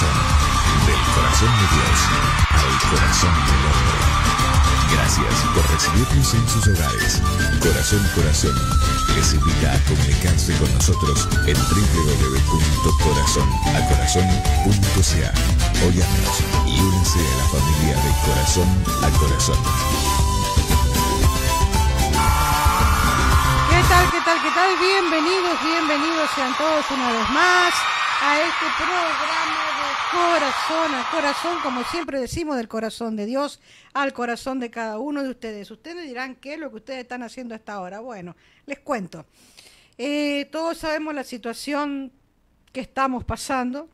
del corazón de Dios al corazón del hombre. Gracias por recibirnos en sus hogares. Corazón Corazón les invita a comunicarse con nosotros en www.corazonacorazon.ca o y únense a la familia de Corazón a Corazón. ¿Qué tal, qué tal, qué tal? Bienvenidos, bienvenidos sean todos una vez más a este programa corazón al corazón, como siempre decimos, del corazón de Dios al corazón de cada uno de ustedes. Ustedes dirán, ¿qué es lo que ustedes están haciendo hasta ahora? Bueno, les cuento. Eh, todos sabemos la situación que estamos pasando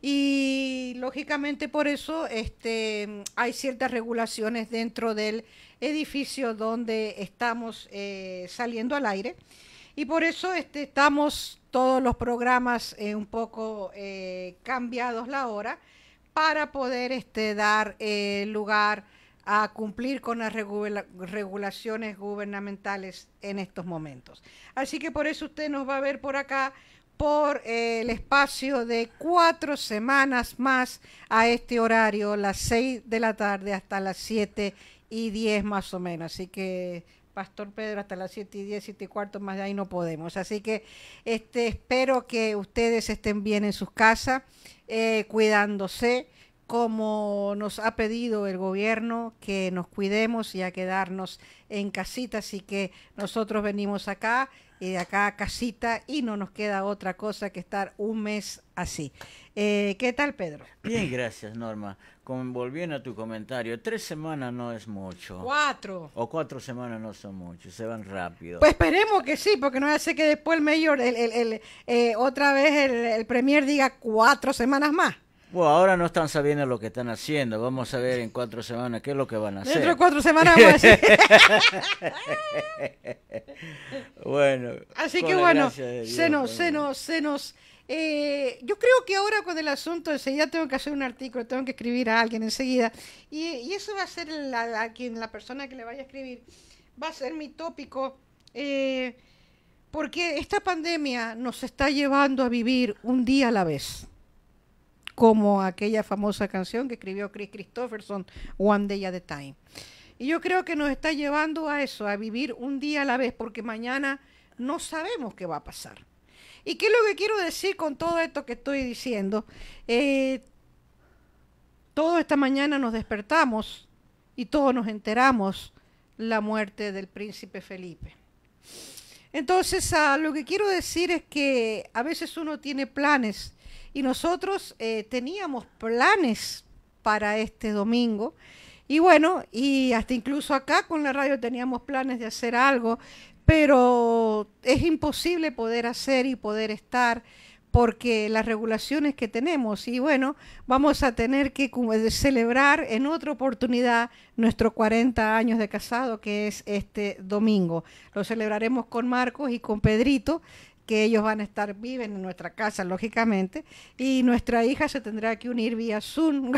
y lógicamente por eso este, hay ciertas regulaciones dentro del edificio donde estamos eh, saliendo al aire y por eso este, estamos todos los programas eh, un poco eh, cambiados la hora para poder este, dar eh, lugar a cumplir con las regulaciones gubernamentales en estos momentos. Así que por eso usted nos va a ver por acá por el espacio de cuatro semanas más a este horario, las seis de la tarde hasta las siete y diez más o menos. Así que Pastor Pedro hasta las siete y diez, 7 y cuarto, más de ahí no podemos. Así que este, espero que ustedes estén bien en sus casas, eh, cuidándose como nos ha pedido el gobierno, que nos cuidemos y a quedarnos en casita. Así que nosotros venimos acá y de acá a casita y no nos queda otra cosa que estar un mes así. Eh, ¿Qué tal, Pedro? Bien, gracias, Norma volviendo a tu comentario, tres semanas no es mucho. Cuatro. O cuatro semanas no son mucho, se van rápido. Pues esperemos que sí, porque no hace que después el mayor, el, eh, otra vez el, premier diga cuatro semanas más. Bueno, ahora no están sabiendo lo que están haciendo. Vamos a ver en cuatro semanas qué es lo que van a hacer. Dentro de cuatro semanas vamos a decir. bueno. Así que bueno, se nos, se nos, se nos eh, yo creo que ahora con el asunto ya tengo que hacer un artículo, tengo que escribir a alguien enseguida. Y, eso va a ser la, a quien, la persona que le vaya a escribir, va a ser mi tópico. Eh, porque esta pandemia nos está llevando a vivir un día a la vez. Como aquella famosa canción que escribió Chris Christopherson, One Day at a Time. Y yo creo que nos está llevando a eso, a vivir un día a la vez, porque mañana no sabemos qué va a pasar. ¿Y qué es lo que quiero decir con todo esto que estoy diciendo? Eh, esta mañana nos despertamos y todos nos enteramos la muerte del príncipe Felipe. Entonces, ah, lo que quiero decir es que a veces uno tiene planes y nosotros eh, teníamos planes para este domingo. Y bueno, y hasta incluso acá con la radio teníamos planes de hacer algo, pero es imposible poder hacer y poder estar porque las regulaciones que tenemos y bueno, vamos a tener que celebrar en otra oportunidad nuestros 40 años de casado que es este domingo. Lo celebraremos con Marcos y con Pedrito que ellos van a estar viven en nuestra casa lógicamente y nuestra hija se tendrá que unir vía Zoom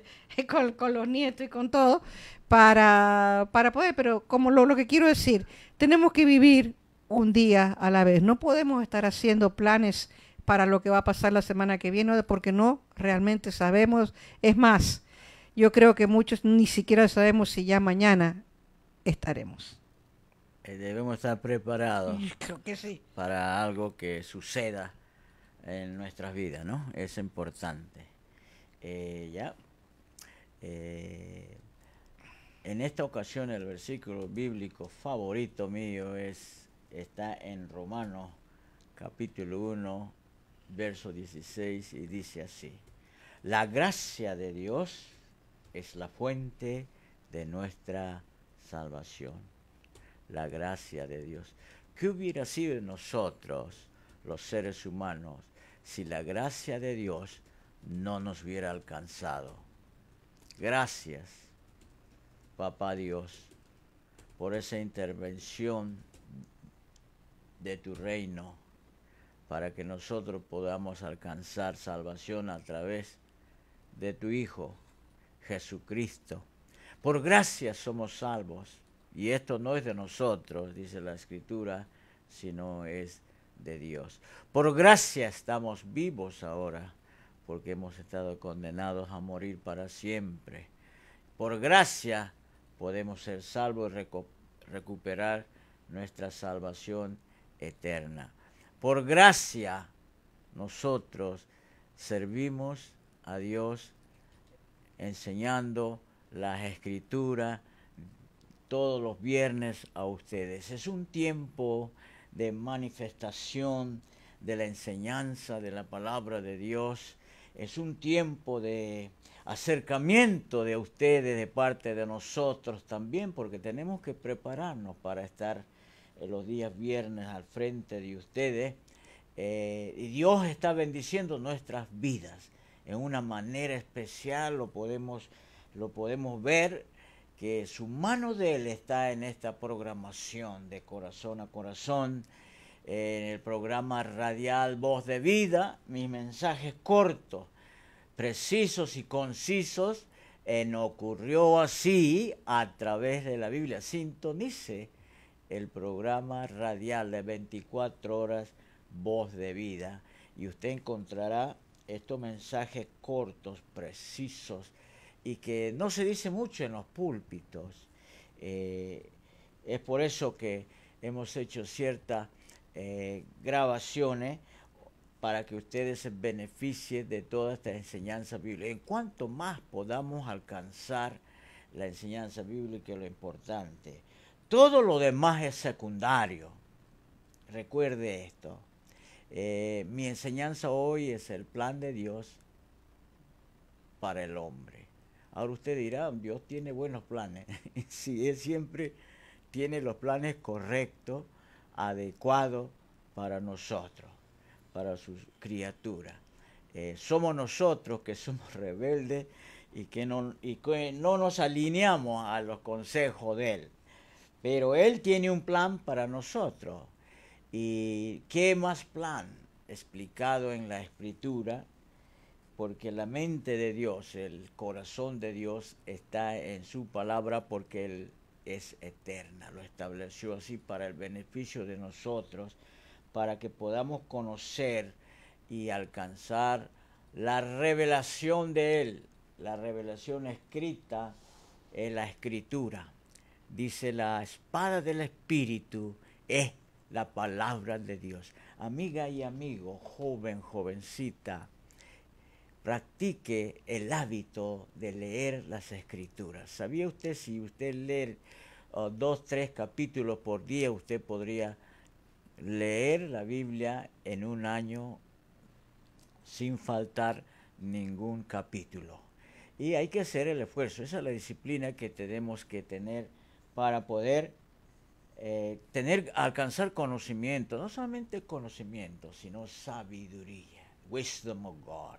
con, con los nietos y con todo, para, poder, pero como lo, lo que quiero decir, tenemos que vivir un día a la vez. No podemos estar haciendo planes para lo que va a pasar la semana que viene, porque no realmente sabemos. Es más, yo creo que muchos ni siquiera sabemos si ya mañana estaremos. Eh, debemos estar preparados. Creo que sí. Para algo que suceda en nuestras vidas, ¿no? Es importante. Eh, ya. Eh, en esta ocasión el versículo bíblico favorito mío es, está en Romanos capítulo 1, verso 16 y dice así, la gracia de Dios es la fuente de nuestra salvación. La gracia de Dios. ¿Qué hubiera sido de nosotros, los seres humanos, si la gracia de Dios no nos hubiera alcanzado? Gracias papá Dios, por esa intervención de tu reino, para que nosotros podamos alcanzar salvación a través de tu Hijo, Jesucristo. Por gracia somos salvos, y esto no es de nosotros, dice la Escritura, sino es de Dios. Por gracia estamos vivos ahora, porque hemos estado condenados a morir para siempre. Por gracia podemos ser salvos y recuperar nuestra salvación eterna. Por gracia, nosotros servimos a Dios enseñando las escrituras todos los viernes a ustedes. Es un tiempo de manifestación de la enseñanza de la palabra de Dios es un tiempo de acercamiento de ustedes, de parte de nosotros también, porque tenemos que prepararnos para estar eh, los días viernes al frente de ustedes. Eh, y Dios está bendiciendo nuestras vidas en una manera especial, lo podemos, lo podemos ver, que su mano de Él está en esta programación de corazón a corazón en el programa radial Voz de Vida, mis mensajes cortos, precisos y concisos en Ocurrió así a través de la Biblia. Sintonice el programa radial de 24 horas Voz de Vida y usted encontrará estos mensajes cortos, precisos y que no se dice mucho en los púlpitos. Eh, es por eso que hemos hecho cierta eh, grabaciones para que ustedes se beneficien de toda esta enseñanza bíblica. En cuanto más podamos alcanzar la enseñanza bíblica, lo importante. Todo lo demás es secundario. Recuerde esto. Eh, mi enseñanza hoy es el plan de Dios para el hombre. Ahora usted dirá, Dios tiene buenos planes. si Él siempre tiene los planes correctos, adecuado para nosotros, para sus criaturas. Eh, somos nosotros que somos rebeldes y que, no, y que no nos alineamos a los consejos de Él. Pero Él tiene un plan para nosotros. ¿Y qué más plan? Explicado en la escritura, porque la mente de Dios, el corazón de Dios está en su palabra, porque el es eterna. Lo estableció así para el beneficio de nosotros, para que podamos conocer y alcanzar la revelación de Él, la revelación escrita en la escritura. Dice, la espada del Espíritu es la palabra de Dios. Amiga y amigo, joven, jovencita, practique el hábito de leer las escrituras. ¿Sabía usted si usted lee oh, dos, tres capítulos por día, usted podría leer la Biblia en un año sin faltar ningún capítulo? Y hay que hacer el esfuerzo, esa es la disciplina que tenemos que tener para poder eh, tener, alcanzar conocimiento, no solamente conocimiento, sino sabiduría, wisdom of God.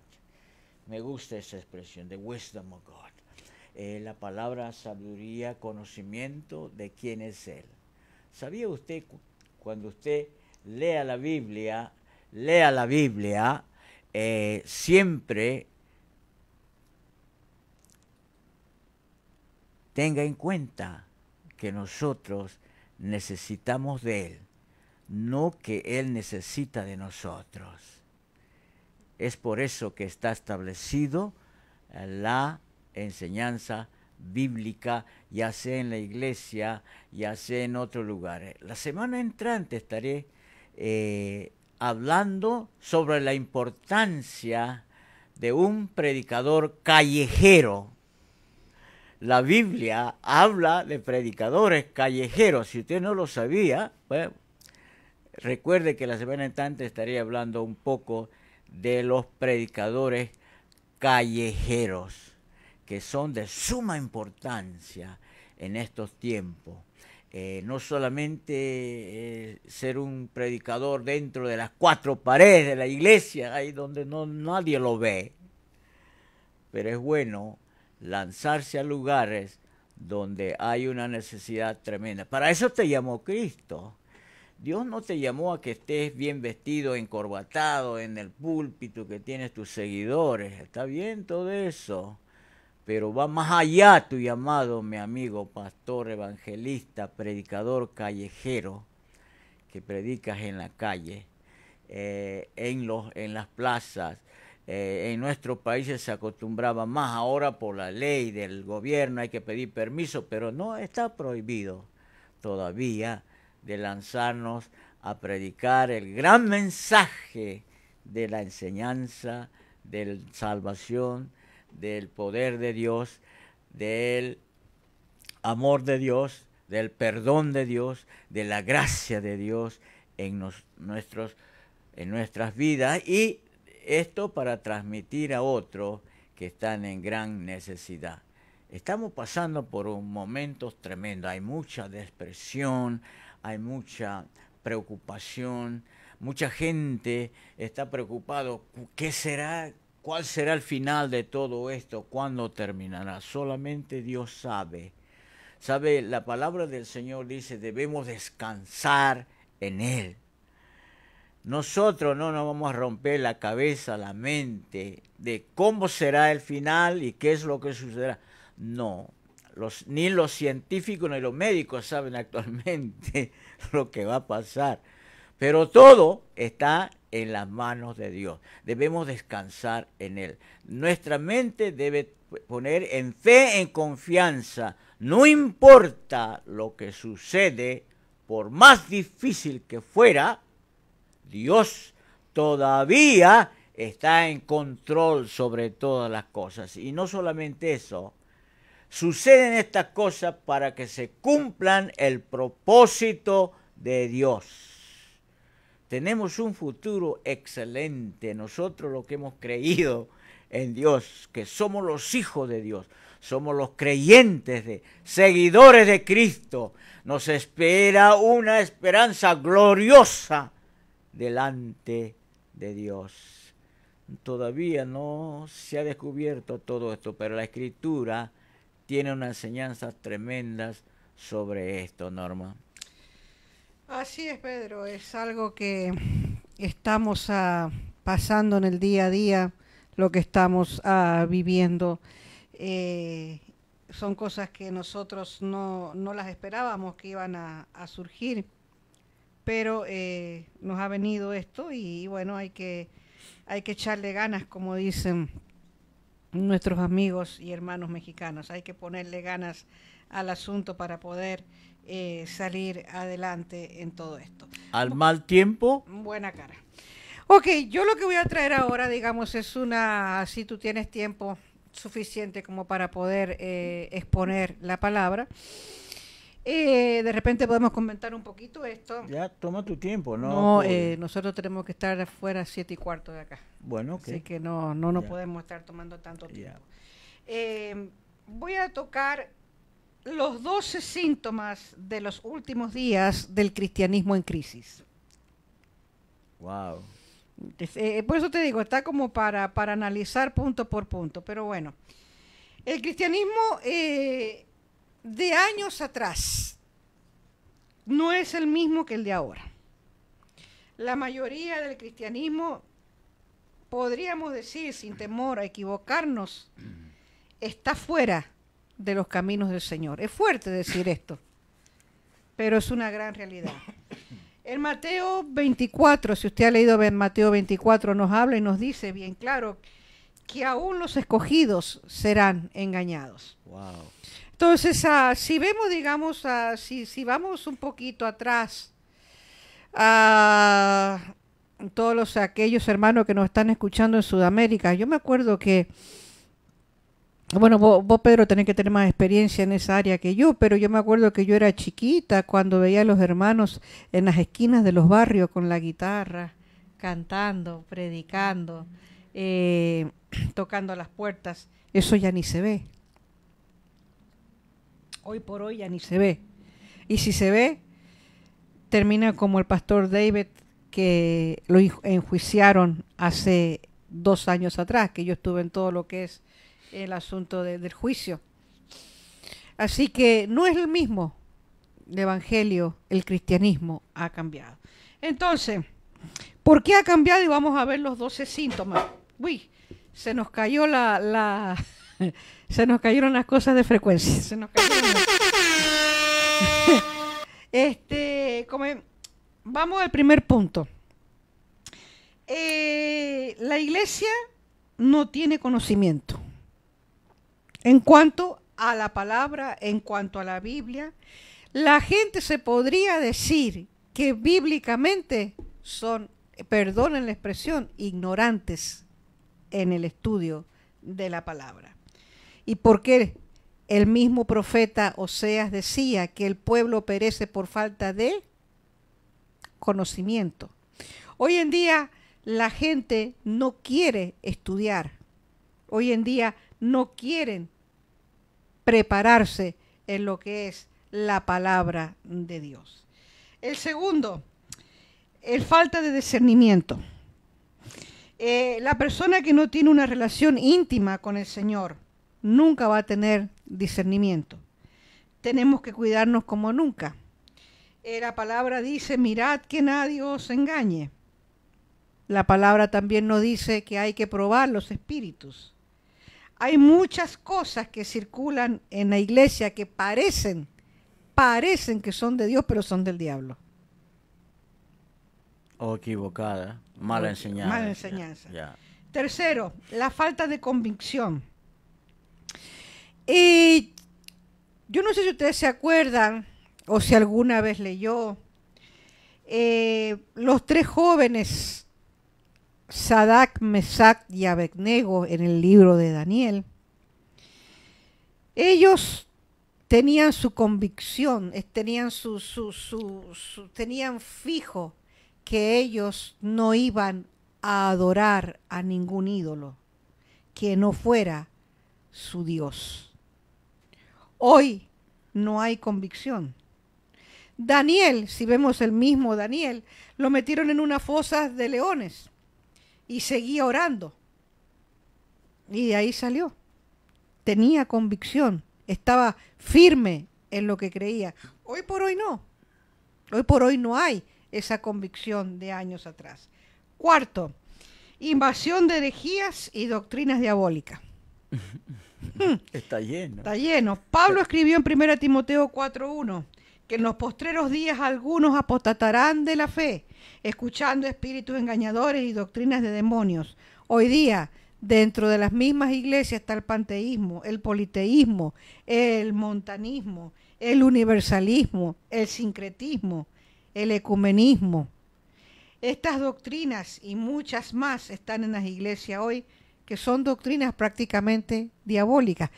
Me gusta esa expresión, the wisdom of God. Eh, la palabra sabiduría, conocimiento de quién es Él. ¿Sabía usted cuando usted lea la Biblia, lea la Biblia, eh, siempre tenga en cuenta que nosotros necesitamos de Él, no que Él necesita de nosotros. Es por eso que está establecido eh, la enseñanza bíblica, ya sea en la iglesia, ya sea en otros lugares. La semana entrante estaré eh, hablando sobre la importancia de un predicador callejero. La Biblia habla de predicadores callejeros. Si usted no lo sabía, recuerde que la semana entrante estaré hablando un poco de los predicadores callejeros, que son de suma importancia en estos tiempos. Eh, no solamente eh, ser un predicador dentro de las cuatro paredes de la iglesia, ahí donde no, nadie lo ve, pero es bueno lanzarse a lugares donde hay una necesidad tremenda. Para eso te llamó Cristo. Dios no te llamó a que estés bien vestido, encorbatado, en el púlpito, que tienes tus seguidores. Está bien todo eso. Pero va más allá tu llamado, mi amigo, pastor, evangelista, predicador callejero, que predicas en la calle, eh, en, los, en las plazas, eh, en nuestros países se acostumbraba más ahora por la ley del gobierno, hay que pedir permiso, pero no está prohibido todavía de lanzarnos a predicar el gran mensaje de la enseñanza, de la salvación, del poder de Dios, del amor de Dios, del perdón de Dios, de la gracia de Dios en, nuestros, en nuestras vidas y esto para transmitir a otros que están en gran necesidad. Estamos pasando por un momento tremendo. hay mucha depresión, hay mucha preocupación, mucha gente está preocupado, ¿qué será? ¿Cuál será el final de todo esto? ¿Cuándo terminará? Solamente Dios sabe. Sabe, la palabra del Señor dice, debemos descansar en Él. Nosotros no nos vamos a romper la cabeza, la mente de cómo será el final y qué es lo que sucederá. No, ni los científicos ni los médicos saben actualmente lo que va a pasar. Pero todo está en las manos de Dios. Debemos descansar en Él. Nuestra mente debe poner en fe, en confianza. No importa lo que sucede, por más difícil que fuera, Dios todavía está en control sobre todas las cosas. Y no solamente eso, Suceden estas cosas para que se cumplan el propósito de Dios. Tenemos un futuro excelente, nosotros los que hemos creído en Dios, que somos los hijos de Dios, somos los creyentes de, seguidores de Cristo. Nos espera una esperanza gloriosa delante de Dios. Todavía no se ha descubierto todo esto, pero la escritura tiene unas enseñanzas tremendas sobre esto, Norma. Así es, Pedro, es algo que estamos ah, pasando en el día a día, lo que estamos ah, viviendo. Eh, son cosas que nosotros no, no, las esperábamos que iban a, surgir, pero eh, nos ha venido esto y, bueno, hay que, hay que echarle ganas, como dicen nuestros amigos y hermanos mexicanos. Hay que ponerle ganas al asunto para poder eh, salir adelante en todo esto. Al mal tiempo. Buena cara. Ok, yo lo que voy a traer ahora, digamos, es una, si tú tienes tiempo suficiente como para poder eh, exponer la palabra. Eh, de repente podemos comentar un poquito esto. Ya, toma tu tiempo, ¿no? No, pues, eh, nosotros tenemos que estar afuera siete y cuarto de acá. Bueno, Así que no, no nos podemos estar tomando tanto tiempo. Eh, voy a tocar los 12 síntomas de los últimos días del cristianismo en crisis. Wow. por eso te digo, está como para, para analizar punto por punto, pero bueno. El cristianismo de años atrás no es el mismo que el de ahora. La mayoría del cristianismo, podríamos decir sin temor a equivocarnos, está fuera de los caminos del Señor. Es fuerte decir esto, pero es una gran realidad. En Mateo 24, si usted ha leído Mateo 24, nos habla y nos dice bien claro que aún los escogidos serán engañados. Wow. Entonces, ah, si vemos, digamos, ah, si, vamos un poquito atrás, a ah, todos los, aquellos hermanos que nos están escuchando en Sudamérica, yo me acuerdo que, bueno, vos, Pedro tenés que tener más experiencia en esa área que yo, pero yo me acuerdo que yo era chiquita cuando veía a los hermanos en las esquinas de los barrios con la guitarra, cantando, predicando, eh, tocando las puertas. Eso ya ni se ve hoy por hoy ya ni se ve. Y si se ve, termina como el pastor David que lo enjuiciaron hace dos años atrás, que yo estuve en todo lo que es el asunto del juicio. Así que no es el mismo el evangelio, el cristianismo ha cambiado. Entonces, ¿por qué ha cambiado? Y vamos a ver los 12 síntomas. Uy, se nos cayó la se nos cayeron las cosas de frecuencia. este, vamos al primer punto. Eh, la iglesia no tiene conocimiento en cuanto a la palabra, en cuanto a la Biblia. La gente se podría decir que bíblicamente son, perdonen la expresión, ignorantes en el estudio de la palabra. ¿Y por qué el mismo profeta Oseas decía que el pueblo perece por falta de conocimiento? Hoy en día la gente no quiere estudiar. Hoy en día no quieren prepararse en lo que es la palabra de Dios. El segundo, el falta de discernimiento. Eh, la persona que no tiene una relación íntima con el Señor nunca va a tener discernimiento. Tenemos que cuidarnos como nunca. Eh, la palabra dice, mirad que nadie os engañe. La palabra también nos dice que hay que probar los espíritus. Hay muchas cosas que circulan en la iglesia que parecen, parecen que son de Dios, pero son del diablo. O equivocada, mala enseñanza. Mala enseñanza. Tercero, la falta de convicción. Y yo no sé si ustedes se acuerdan o si alguna vez leyó eh, los tres jóvenes, Sadak, Mesak y Abednego, en el libro de Daniel. Ellos tenían su convicción, eh, tenían, su, su, su, tenían fijo que ellos no iban a adorar a ningún ídolo que no fuera su Dios. Hoy no hay convicción. Daniel, si vemos el mismo Daniel, lo metieron en una fosa de leones y seguía orando. Y de ahí salió. Tenía convicción, estaba firme en lo que creía. Hoy por hoy no. Hoy por hoy no hay esa convicción de años atrás. Cuarto, invasión de herejías y doctrinas diabólicas. Está lleno. Está lleno. Pablo escribió en 1 Timoteo 4.1 que en los postreros días algunos apostatarán de la fe, escuchando espíritus engañadores y doctrinas de demonios. Hoy día, dentro de las mismas iglesias está el panteísmo, el politeísmo, el montanismo, el universalismo, el sincretismo, el ecumenismo. Estas doctrinas y muchas más están en las iglesias hoy que son doctrinas prácticamente diabólicas.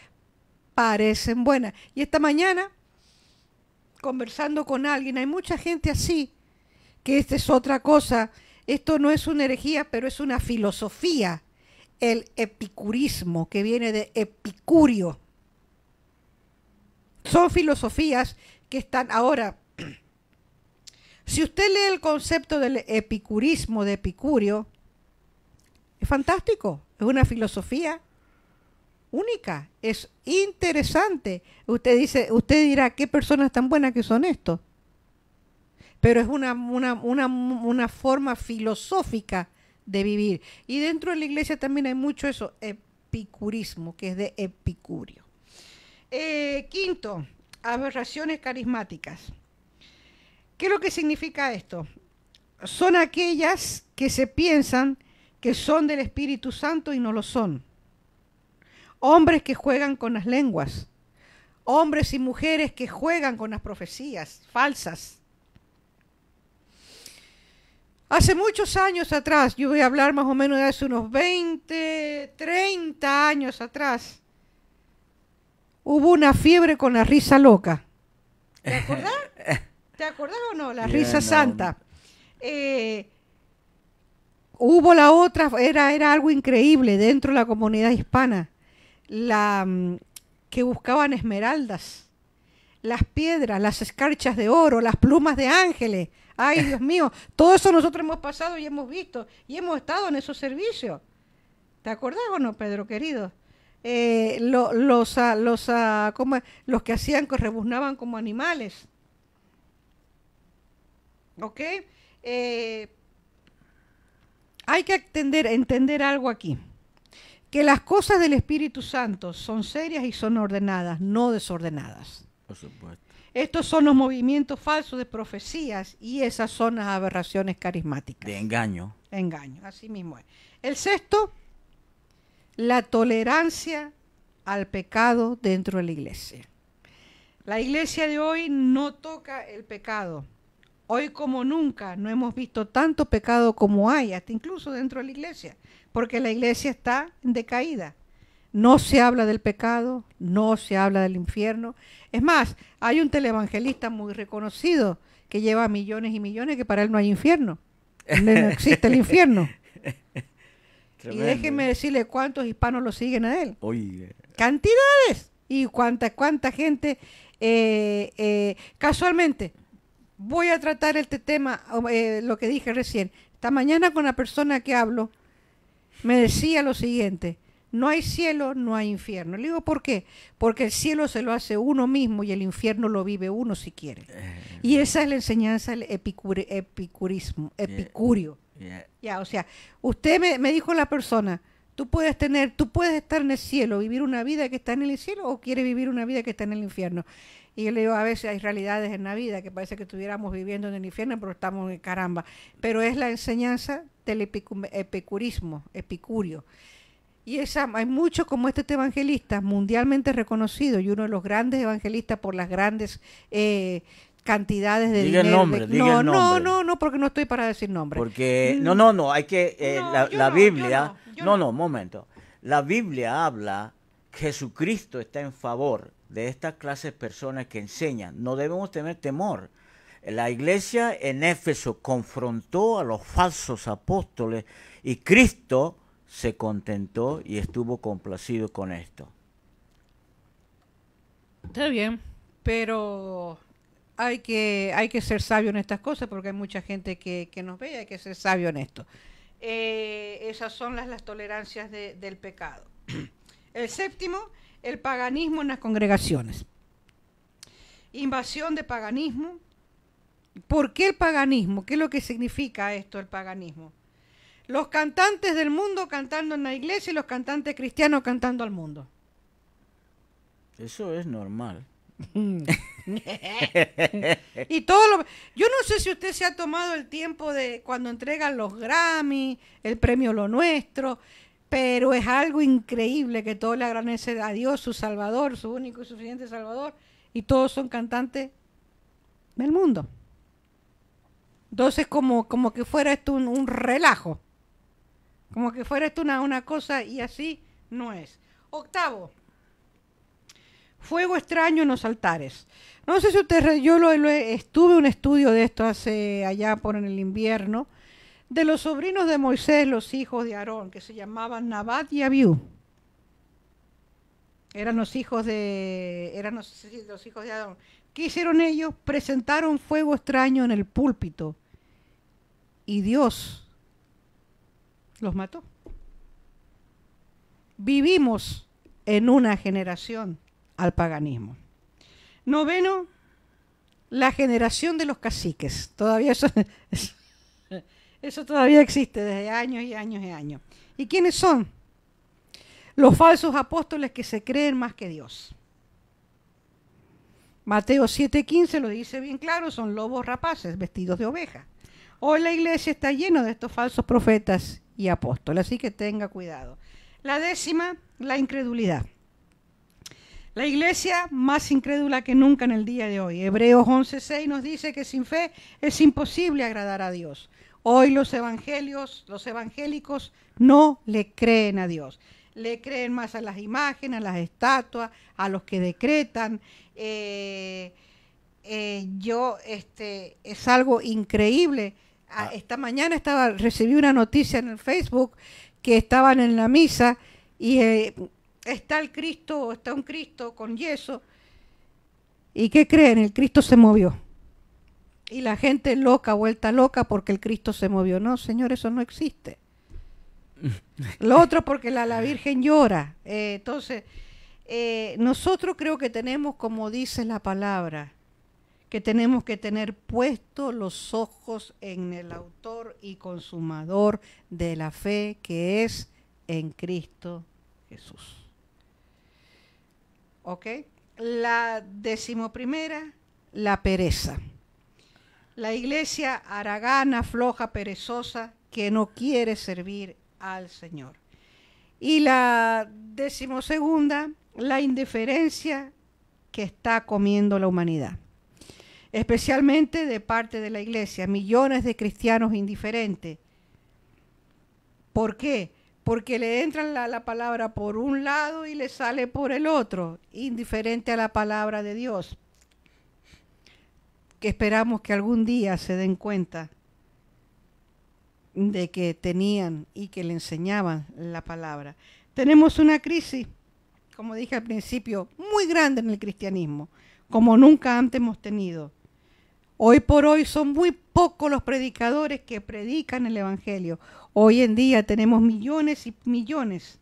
Parecen buenas. Y esta mañana, conversando con alguien, hay mucha gente así, que esta es otra cosa. Esto no es una herejía, pero es una filosofía. El epicurismo, que viene de epicurio. Son filosofías que están ahora si usted lee el concepto del epicurismo de Epicurio, es fantástico. Es una filosofía única, es interesante. Usted dice, usted dirá qué personas tan buenas que son estos. Pero es una, una, forma filosófica de vivir. Y dentro de la iglesia también hay mucho eso, epicurismo, que es de epicurio. Eh, quinto, aberraciones carismáticas. ¿Qué es lo que significa esto? Son aquellas que se piensan que son del Espíritu Santo y no lo son. Hombres que juegan con las lenguas. Hombres y mujeres que juegan con las profecías falsas. Hace muchos años atrás, yo voy a hablar más o menos de hace unos 20, 30 años atrás, hubo una fiebre con la risa loca. ¿Te acordás? ¿Te acordás o no? La risa santa. Eh, hubo la otra, era, era algo increíble dentro de la comunidad hispana, la, mm, que buscaban esmeraldas, las piedras, las escarchas de oro, las plumas de ángeles. Ay, Dios mío, todo eso nosotros hemos pasado y hemos visto y hemos estado en esos servicios. ¿Te acordás o no, Pedro, querido? Eh, los, ah, los, ah, los que hacían que rebuznaban como animales. ¿Ok? Eh, hay que entender, entender algo aquí, que las cosas del Espíritu Santo son serias y son ordenadas, no desordenadas. Por supuesto. Estos son los movimientos falsos de profecías y esas son las aberraciones carismáticas. De engaño. Engaño, así mismo es. El sexto, la tolerancia al pecado dentro de la iglesia. La iglesia de hoy no toca el pecado, Hoy como nunca no hemos visto tanto pecado como hay, hasta incluso dentro de la iglesia, porque la iglesia está decaída. No se habla del pecado, no se habla del infierno. Es más, hay un televangelista muy reconocido que lleva millones y millones que para él no hay infierno. No existe el infierno. Y déjenme eh. decirle cuántos hispanos lo siguen a él. Cantidades. Y cuánta, cuánta gente eh, eh, casualmente voy a tratar este tema, eh, lo que dije recién. Esta mañana con la persona que hablo, me decía lo siguiente, no hay cielo, no hay infierno. Le digo, ¿por qué? Porque el cielo se lo hace uno mismo y el infierno lo vive uno si quiere. Eh. Y esa es la enseñanza del epicurismo, epicurio. Ya, o sea, usted me, me, dijo la persona, tú puedes tener, tú puedes estar en el cielo, vivir una vida que está en el cielo o quiere vivir una vida que está en el infierno. Y yo le digo, a veces hay realidades en la vida que parece que estuviéramos viviendo en el infierno, pero estamos en caramba. Pero es la enseñanza del epicurismo, epicurio. Y esa, hay muchos como este, este evangelista mundialmente reconocido y uno de los grandes evangelistas por las grandes eh, cantidades de diga El nombre, diga no, el nombre. no, no, no, porque no estoy para decir nombres. Porque, no, mm. no, no, hay que, eh, la, no, Biblia, no, no, momento. La Biblia habla, Jesucristo está en favor de estas clases de personas que enseñan. No debemos tener temor. La iglesia en Éfeso confrontó a los falsos apóstoles y Cristo se contentó y estuvo complacido con esto. Está bien, pero hay que, hay que ser sabio en estas cosas porque hay mucha gente que, nos ve hay que ser sabio en esto. Eh, esas son las, las tolerancias del pecado. El séptimo el paganismo en las congregaciones. Invasión de paganismo. ¿Por qué el paganismo? ¿Qué es lo que significa esto, el paganismo? Los cantantes del mundo cantando en la iglesia y los cantantes cristianos cantando al mundo. Eso es normal. y todo lo, yo no sé si usted se ha tomado el tiempo de cuando entregan los Grammy, el premio Lo Nuestro, pero es algo increíble que todo le agradece a Dios, su Salvador, su único y suficiente Salvador, y todos son cantantes del mundo. Entonces, como, como que fuera esto un, relajo, como que fuera esto una, cosa y así no es. Octavo, fuego extraño en los altares. No sé si usted, yo lo, estuve un estudio de esto hace allá por en el invierno, de los sobrinos de Moisés, los hijos de Aarón, que se llamaban Nabat y Abiú. Eran los hijos de eran los, hijos de Aarón. ¿Qué hicieron ellos? Presentaron fuego extraño en el púlpito. Y Dios los mató. Vivimos en una generación al paganismo. Noveno, la generación de los caciques. Todavía eso Eso todavía existe desde años y años y años. ¿Y quiénes son? Los falsos apóstoles que se creen más que Dios. Mateo 7:15 lo dice bien claro, son lobos rapaces vestidos de oveja. Hoy la iglesia está llena de estos falsos profetas y apóstoles, así que tenga cuidado. La décima, la incredulidad. La iglesia más incrédula que nunca en el día de hoy. Hebreos 11:6 nos dice que sin fe es imposible agradar a Dios. Hoy los evangelios, los evangélicos no le creen a Dios. Le creen más a las imágenes, a las estatuas, a los que decretan. Eh, eh, yo, este, es algo increíble. Ah, ah. Esta mañana estaba, recibí una noticia en el Facebook que estaban en la misa y eh, está el Cristo, está un Cristo con yeso. ¿Y qué creen? El Cristo se movió y la gente loca, vuelta loca porque el Cristo se movió. No, señor, eso no existe. Lo otro porque la, Virgen llora. Eh, entonces, eh, nosotros creo que tenemos, como dice la palabra, que tenemos que tener puestos los ojos en el autor y consumador de la fe, que es en Cristo Jesús. ¿Ok? La decimoprimera, la pereza. La iglesia aragana, floja, perezosa, que no quiere servir al Señor. Y la decimosegunda, la indiferencia que está comiendo la humanidad, especialmente de parte de la iglesia, millones de cristianos indiferentes. ¿Por qué? Porque le entra la palabra por un lado y le sale por el otro, indiferente a la palabra de Dios que esperamos que algún día se den cuenta de que tenían y que le enseñaban la palabra. Tenemos una crisis, como dije al principio, muy grande en el cristianismo, como nunca antes hemos tenido. Hoy por hoy son muy pocos los predicadores que predican el Evangelio. Hoy en día tenemos millones y millones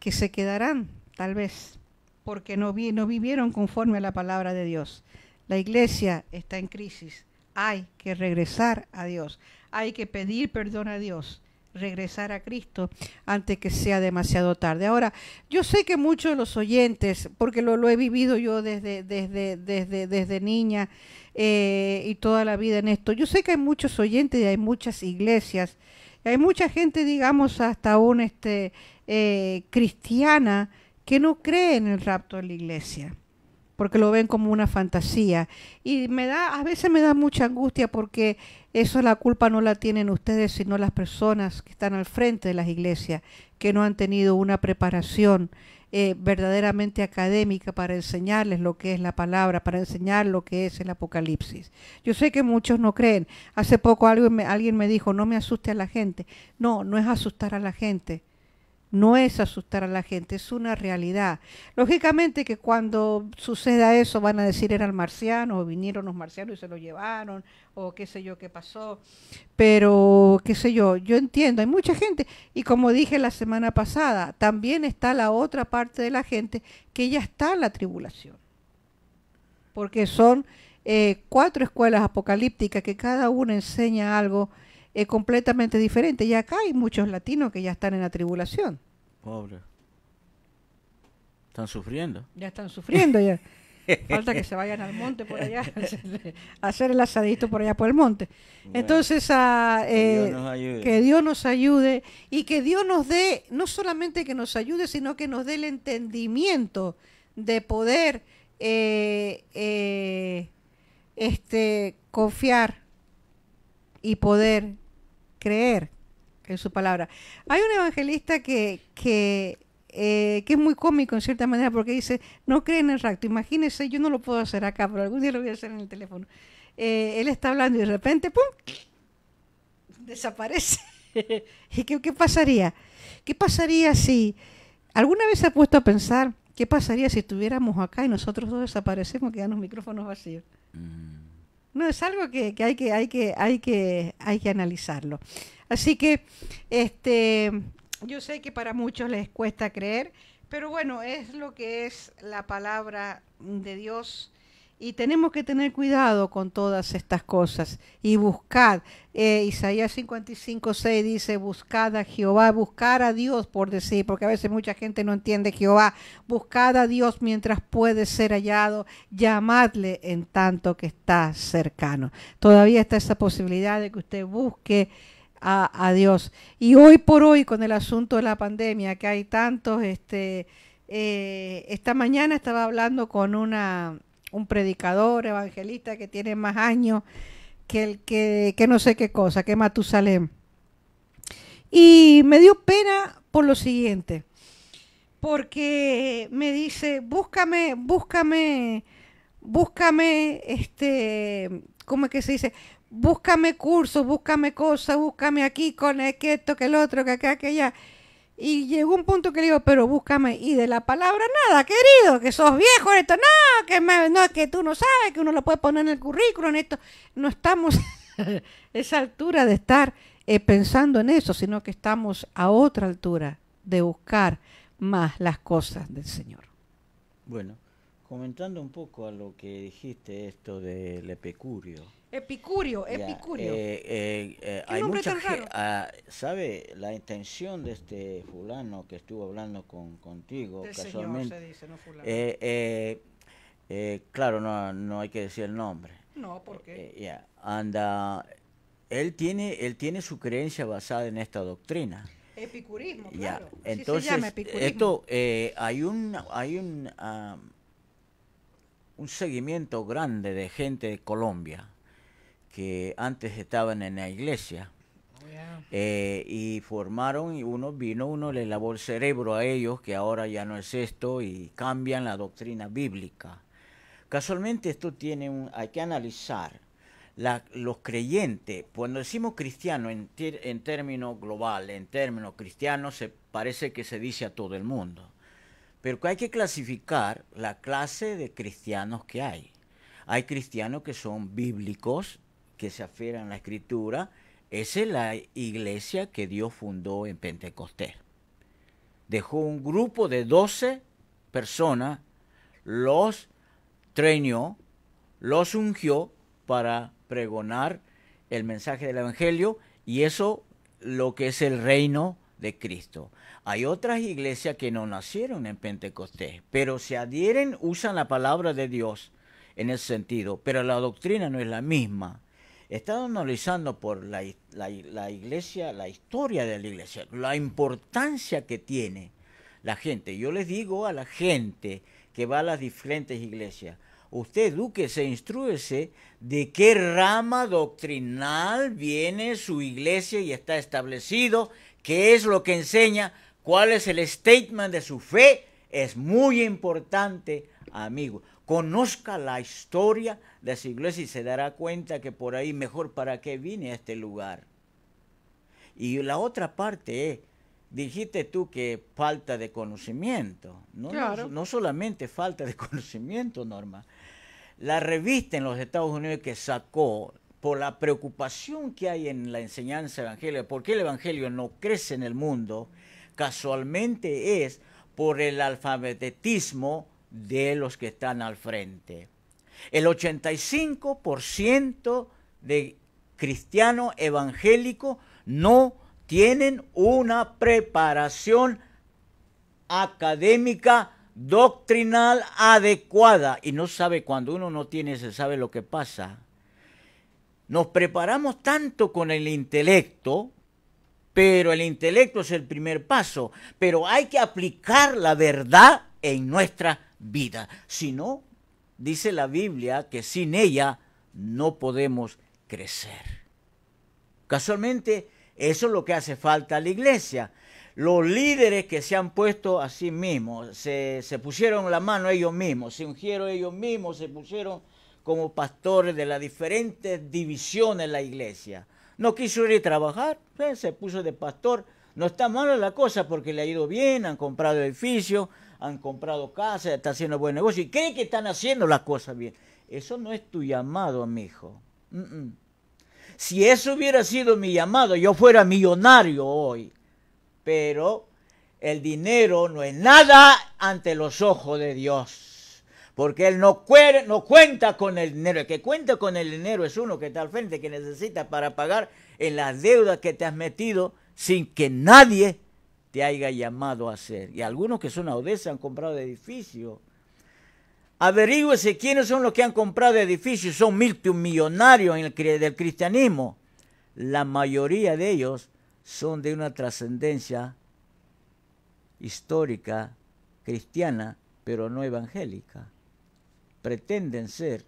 que se quedarán, tal vez, porque no, no vivieron conforme a la palabra de Dios. La iglesia está en crisis. Hay que regresar a Dios. Hay que pedir perdón a Dios regresar a Cristo antes que sea demasiado tarde. Ahora, yo sé que muchos de los oyentes, porque lo, he vivido yo desde, desde, desde, desde niña eh, y toda la vida en esto, yo sé que hay muchos oyentes y hay muchas iglesias, hay mucha gente, digamos, hasta aún este, eh, cristiana, que no cree en el rapto de la iglesia porque lo ven como una fantasía. Y me da, a veces me da mucha angustia porque eso la culpa no la tienen ustedes, sino las personas que están al frente de las iglesias, que no han tenido una preparación eh, verdaderamente académica para enseñarles lo que es la palabra, para enseñar lo que es el apocalipsis. Yo sé que muchos no creen. Hace poco alguien alguien me dijo, no me asuste a la gente. No, no es asustar a la gente no es asustar a la gente, es una realidad. Lógicamente que cuando suceda eso van a decir eran marcianos o vinieron los marcianos y se lo llevaron o qué sé yo qué pasó, pero qué sé yo, yo entiendo, hay mucha gente y como dije la semana pasada, también está la otra parte de la gente que ya está en la tribulación, porque son eh, cuatro escuelas apocalípticas que cada una enseña algo es completamente diferente. Y acá hay muchos latinos que ya están en la tribulación. Pobre. Están sufriendo. Ya están sufriendo ya. Falta que se vayan al monte por allá, a hacer el asadito por allá por el monte. Entonces, ah, eh, que, Dios nos ayude y que Dios nos dé, no solamente que nos ayude, sino que nos dé el entendimiento de poder eh, eh, este, confiar y poder creer en su palabra. Hay un evangelista que, que, eh, que es muy cómico en cierta manera porque dice, no creen en el rapto. Imagínense, yo no lo puedo hacer acá, pero algún día lo voy a hacer en el teléfono. Eh, él está hablando y de repente, ¡pum! desaparece. ¿Y qué, qué pasaría? ¿Qué pasaría si alguna vez se ha puesto a pensar qué pasaría si estuviéramos acá y nosotros dos desaparecemos, quedan los micrófonos vacíos? Mm. No, es algo que, hay, que, hay, que, hay, que, hay que analizarlo. Así que este, yo sé que para muchos les cuesta creer, pero bueno, es lo que es la palabra de Dios y tenemos que tener cuidado con todas estas cosas y buscar. Eh, Isaías 55, 6 dice, buscad a Jehová, buscar a Dios, por decir, porque a veces mucha gente no entiende Jehová. Buscad a Dios mientras puede ser hallado, llamadle en tanto que está cercano. Todavía está esa posibilidad de que usted busque a, Dios. Y hoy por hoy, con el asunto de la pandemia, que hay tantos, este, eh, esta mañana estaba hablando con una un predicador evangelista que tiene más años que el que, no sé qué cosa, que Matusalem. Y me dio pena por lo siguiente, porque me dice, búscame, búscame, búscame, este, ¿cómo es que se dice? Búscame cursos, búscame cosas, búscame aquí, con esto, que el otro, que acá, que allá. Y llegó un punto que le digo, pero búscame. Y de la palabra nada, querido, que sos viejo en esto, no, que, me, no, que tú no sabes, que uno lo puede poner en el currículum, en esto. No estamos a esa altura de estar eh, pensando en eso, sino que estamos a otra altura de buscar más las cosas del Señor. Bueno, comentando un poco a lo que dijiste esto del epicurio. Epicurio, epicurio. ¿Sabe la intención de este fulano que estuvo hablando con, contigo? casualmente, señor se dice, no fulano. Eh, eh, eh, claro, no, hay que decir el nombre. No, porque qué? anda, él tiene, él tiene su creencia basada en esta doctrina. Epicurismo, claro. Entonces, esto, hay un, hay un, ah, un seguimiento grande de gente de Colombia que antes estaban en la iglesia. Oh, eh, y formaron y uno vino, uno le lavó el cerebro a ellos, que ahora ya no es esto, y cambian la doctrina bíblica. Casualmente esto tiene un, hay que analizar los creyentes, cuando decimos cristiano en, en términos global, en términos cristianos, se, parece que se dice a todo el mundo. Pero hay que clasificar la clase de cristianos que hay. Hay cristianos que son bíblicos, que se aferran a la escritura. Esa es la iglesia que Dios fundó en Pentecostés. Dejó un grupo de 12 personas, los treñó, los ungió para pregonar el mensaje del Evangelio y eso lo que es el reino de Cristo. Hay otras iglesias que no nacieron en Pentecostés, pero se adhieren, usan la palabra de Dios en ese sentido, pero la doctrina no es la misma. He analizando por la, iglesia, la historia de la iglesia, la importancia que tiene la gente. Yo les digo a la gente que va a las diferentes iglesias, usted se instruyese de qué rama doctrinal viene su iglesia y está establecido, qué es lo que enseña cuál es el statement de su fe, es muy importante, amigo. Conozca la historia de su iglesia y se dará cuenta que por ahí mejor para qué vine a este lugar. Y la otra parte es, eh, dijiste tú que falta de conocimiento. No, solamente falta de conocimiento, Norma. La revista en los Estados Unidos que sacó por la preocupación que hay en la enseñanza evangélica, qué el evangelio no crece en el mundo, casualmente es por el alfabetismo de los que están al frente. El 85% de cristianos evangélicos no tienen una preparación académica doctrinal adecuada y no sabe cuando uno no tiene se sabe lo que pasa. Nos preparamos tanto con el intelecto pero el intelecto es el primer paso. Pero hay que aplicar la verdad en nuestra vida. Si no, dice la Biblia que sin ella no podemos crecer. Casualmente, eso es lo que hace falta a la iglesia. Los líderes que se han puesto a sí mismos, se, pusieron la mano ellos mismos, se ungieron ellos mismos, se pusieron como pastores de las diferentes divisiones de la iglesia no quiso ir a trabajar, eh, se puso de pastor. No está mal la cosa porque le ha ido bien, han comprado edificios, han comprado casa, está haciendo buen negocio y cree que están haciendo las cosas bien. Eso no es tu llamado, amigo. Si eso hubiera sido mi llamado, yo fuera millonario hoy. Pero el dinero no es nada ante los ojos de Dios porque él no, cuenta con el dinero. El que cuenta con el dinero es uno que está al frente, que necesita para pagar en las deudas que te has metido sin que nadie te haya llamado a hacer. Y algunos que son audaces han comprado edificios. Averígüese quiénes son los que han comprado edificios. Son multimillonarios en el, del cristianismo. La mayoría de ellos son de una trascendencia histórica cristiana, pero no evangélica pretenden ser,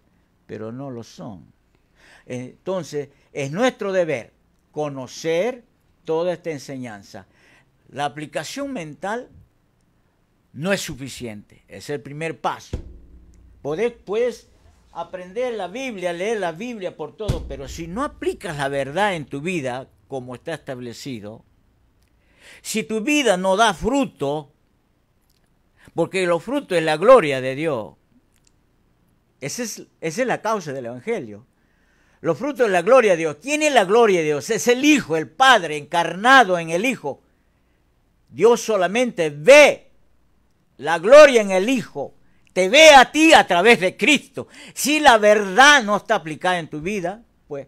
pero no lo son. Entonces, es nuestro deber conocer toda esta enseñanza. La aplicación mental no es suficiente, es el primer paso. Podés, pues aprender la Biblia, leer la Biblia por todo, pero si no aplicas la verdad en tu vida como está establecido, si tu vida no da fruto, porque los fruto es la gloria de Dios, esa es, la causa del Evangelio. Los frutos de la gloria de Dios. ¿Quién es la gloria de Dios? Es el Hijo, el Padre, encarnado en el Hijo. Dios solamente ve la gloria en el Hijo. Te ve a ti a través de Cristo. Si la verdad no está aplicada en tu vida, pues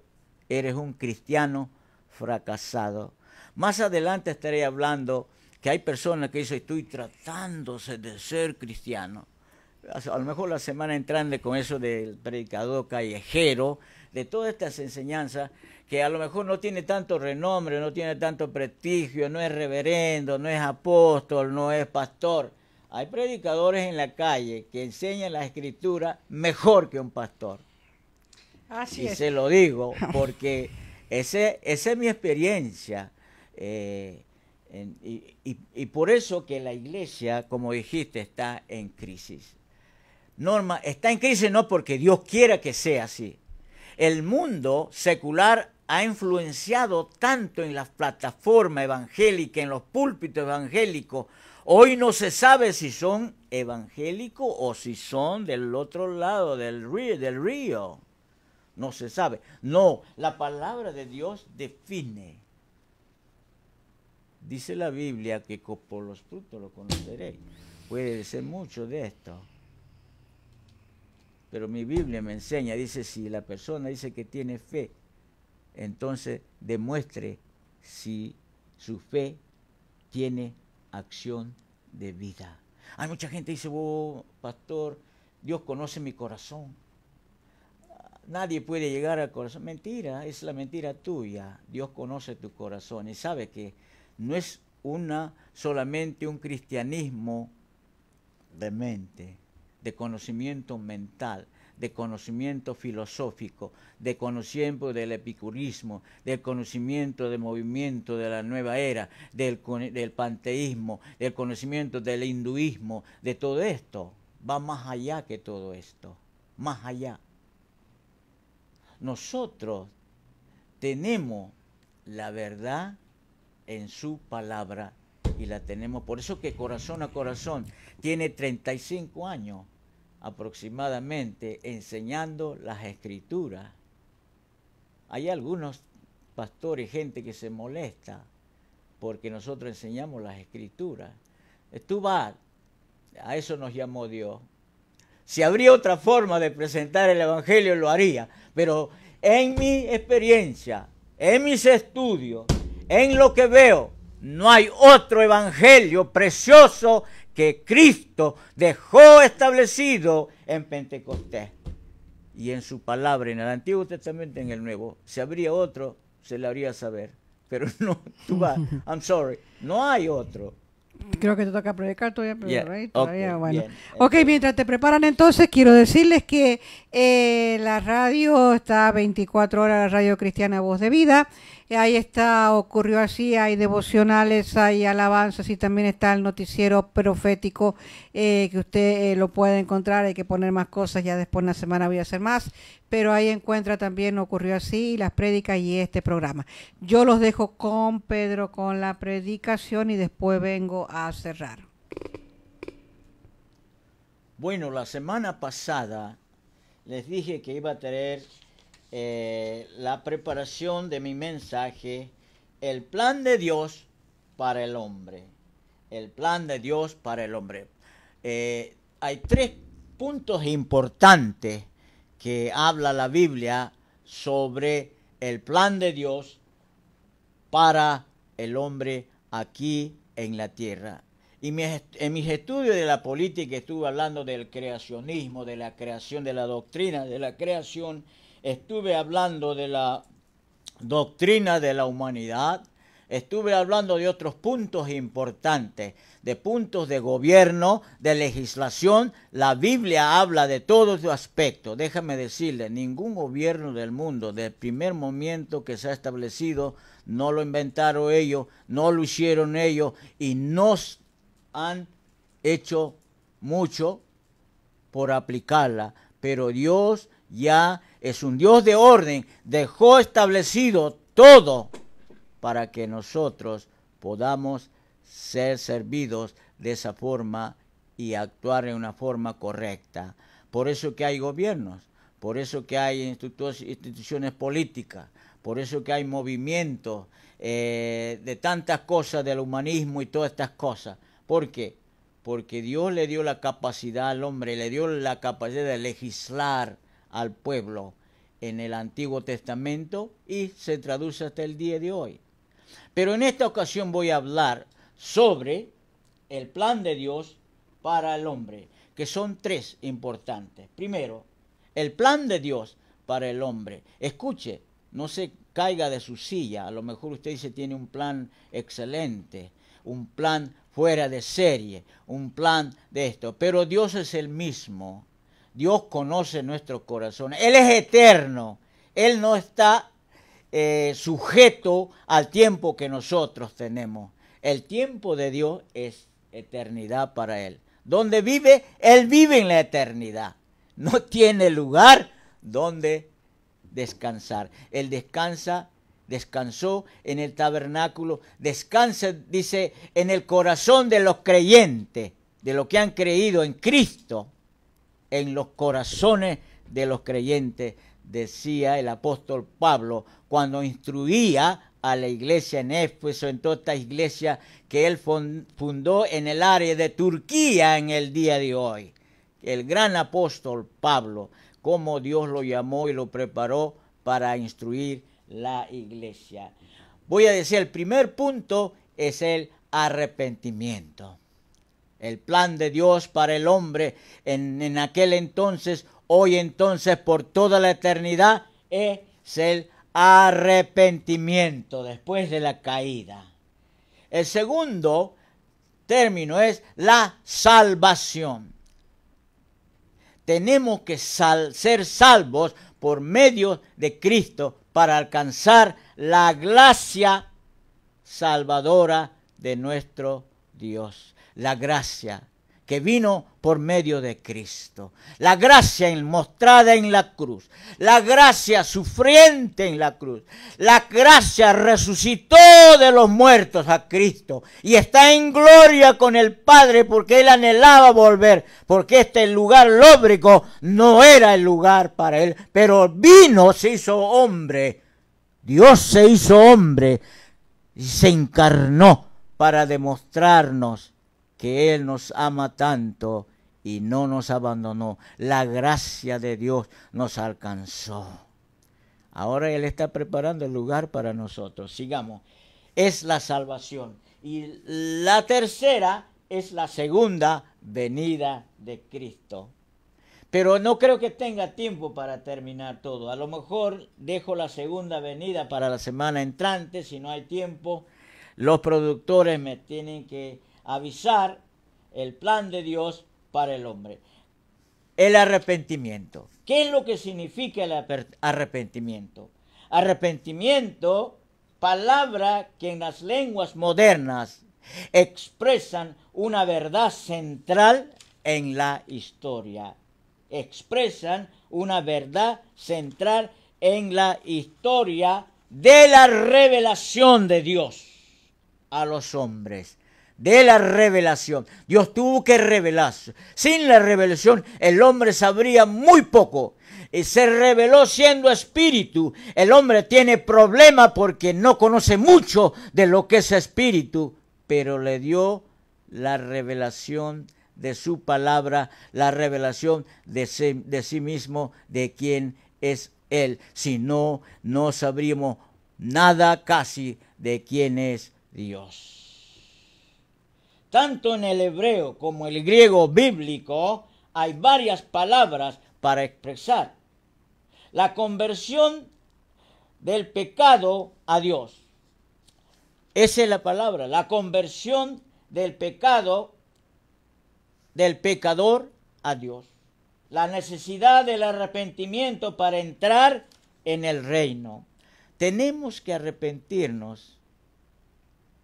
eres un cristiano fracasado. Más adelante estaré hablando que hay personas que dicen, estoy tratándose de ser cristiano a lo mejor la semana entrante con eso del predicador callejero, de todas estas enseñanzas que a lo mejor no tiene tanto renombre, no tiene tanto prestigio, no es reverendo, no es apóstol, no es pastor. Hay predicadores en la calle que enseñan la escritura mejor que un pastor. Así y se lo digo porque ese, esa es mi experiencia. Eh, y por eso que la iglesia, como dijiste, está en crisis. Norma, está en crisis no porque Dios quiera que sea así. El mundo secular ha influenciado tanto en las plataformas evangélicas, en los púlpitos evangélicos. Hoy no se sabe si son evangélicos o si son del otro lado del río, del río. No se sabe. No, la palabra de Dios define. Dice la Biblia que por los frutos lo conoceréis. Puede ser mucho de esto. Pero mi Biblia me enseña, dice, si la persona dice que tiene fe, entonces demuestre si su fe tiene acción de vida. Hay mucha gente que dice, oh, pastor, Dios conoce mi corazón. Nadie puede llegar al corazón. Mentira, es la mentira tuya. Dios conoce tu corazón y sabe que no es una solamente un cristianismo de mente de conocimiento mental, de conocimiento filosófico, de conocimiento del epicurismo, del conocimiento del movimiento de la nueva era, del, panteísmo, del conocimiento del hinduismo, de todo esto. Va más allá que todo esto, más allá. Nosotros tenemos la verdad en su palabra y la tenemos. Por eso que corazón a corazón tiene 35 años aproximadamente enseñando las escrituras. Hay algunos pastores, gente que se molesta porque nosotros enseñamos las escrituras. Tú a eso nos llamó Dios. Si habría otra forma de presentar el Evangelio, lo haría. Pero en mi experiencia, en mis estudios, en lo que veo, no hay otro Evangelio precioso que Cristo dejó establecido en Pentecostés. Y en su palabra, en el Antiguo Testamento, en el Nuevo. Si habría otro, se le haría saber. Pero no, I'm sorry, no hay otro. Creo que te toca predicar todavía, pero todavía, okay, bueno. Ok, mientras te preparan entonces, quiero decirles que eh, la radio está 24 horas, la radio cristiana Voz de Vida, ahí está, ocurrió así, hay devocionales, hay alabanzas y también está el noticiero profético eh, que usted eh, lo puede encontrar, hay que poner más cosas, ya después en la semana voy a hacer más, pero ahí encuentra también ocurrió así, las prédicas y este programa. Yo los dejo con Pedro, con la predicación y después vengo a cerrar. Bueno, la semana pasada les dije que iba a tener... Eh, la preparación de mi mensaje, el plan de Dios para el hombre. El plan de Dios para el hombre. Eh, hay tres puntos importantes que habla la Biblia sobre el plan de Dios para el hombre aquí en la tierra. Y en mis estudios de la política estuve hablando del creacionismo, de la creación, de la doctrina, de la creación estuve hablando de la doctrina de la humanidad, estuve hablando de otros puntos importantes, de puntos de gobierno, de legislación. La Biblia habla de todos los aspectos. Déjame decirle, ningún gobierno del mundo, del primer momento que se ha establecido, no lo inventaron ellos, no lo hicieron ellos y nos han hecho mucho por aplicarla. Pero Dios ya es un Dios de orden, dejó establecido todo para que nosotros podamos ser servidos de esa forma y actuar en una forma correcta. Por eso que hay gobiernos, por eso que hay instituciones políticas, por eso que hay movimientos eh, de tantas cosas, del humanismo y todas estas cosas. ¿Por qué? Porque Dios le dio la capacidad al hombre, le dio la capacidad de legislar, al pueblo en el Antiguo Testamento y se traduce hasta el día de hoy. Pero en esta ocasión voy a hablar sobre el plan de Dios para el hombre, que son tres importantes. Primero, el plan de Dios para el hombre. Escuche, no se caiga de su silla. A lo mejor usted dice tiene un plan excelente, un plan fuera de serie, un plan de esto. Pero Dios es el mismo Dios conoce nuestros corazones. Él es eterno. Él no está eh, sujeto al tiempo que nosotros tenemos. El tiempo de Dios es eternidad para Él. Donde vive, Él vive en la eternidad. No tiene lugar donde descansar. Él descansa, descansó en el tabernáculo, descansa, dice, en el corazón de los creyentes, de los que han creído en Cristo en los corazones de los creyentes, decía el apóstol Pablo cuando instruía a la iglesia en Éfeso, en toda esta iglesia que él fundó en el área de Turquía en el día de hoy. El gran apóstol Pablo, como Dios lo llamó y lo preparó para instruir la iglesia. Voy a decir, el primer punto es el arrepentimiento. El plan de Dios para el hombre en, aquel entonces, hoy entonces, por toda la eternidad, es el arrepentimiento después de la caída. El segundo término es la salvación. Tenemos que ser salvos por medio de Cristo para alcanzar la gracia salvadora de nuestro Dios la gracia que vino por medio de Cristo. La gracia mostrada en la cruz. La gracia sufriente en la cruz. La gracia resucitó de los muertos a Cristo. Y está en gloria con el Padre porque Él anhelaba volver. Porque este lugar lóbrico no era el lugar para Él. Pero vino, se hizo hombre. Dios se hizo hombre y se encarnó para demostrarnos que Él nos ama tanto y no nos abandonó. La gracia de Dios nos alcanzó. Ahora Él está preparando el lugar para nosotros. Sigamos. Es la salvación. Y la tercera es la segunda venida de Cristo. Pero no creo que tenga tiempo para terminar todo. A lo mejor dejo la segunda venida para la semana entrante, si no hay tiempo. Los productores me tienen que avisar el plan de Dios para el hombre. El arrepentimiento. ¿Qué es lo que significa el arrepentimiento? Arrepentimiento, palabra que en las lenguas modernas expresan una verdad central en la historia. Expresan una verdad central en la historia de la revelación de Dios a los hombres de la revelación. Dios tuvo que revelarse. Sin la revelación el hombre sabría muy poco. Y eh, se reveló siendo espíritu. El hombre tiene problema porque no conoce mucho de lo que es espíritu, pero le dio la revelación de su palabra, la revelación de sí, de sí mismo, de quién es Él. Si no, no sabríamos nada casi de quién es Dios. Tanto en el hebreo como el griego bíblico hay varias palabras para expresar la conversión del pecado a Dios. Esa es la palabra, la conversión del pecado del pecador a Dios. La necesidad del arrepentimiento para entrar en el reino. Tenemos que arrepentirnos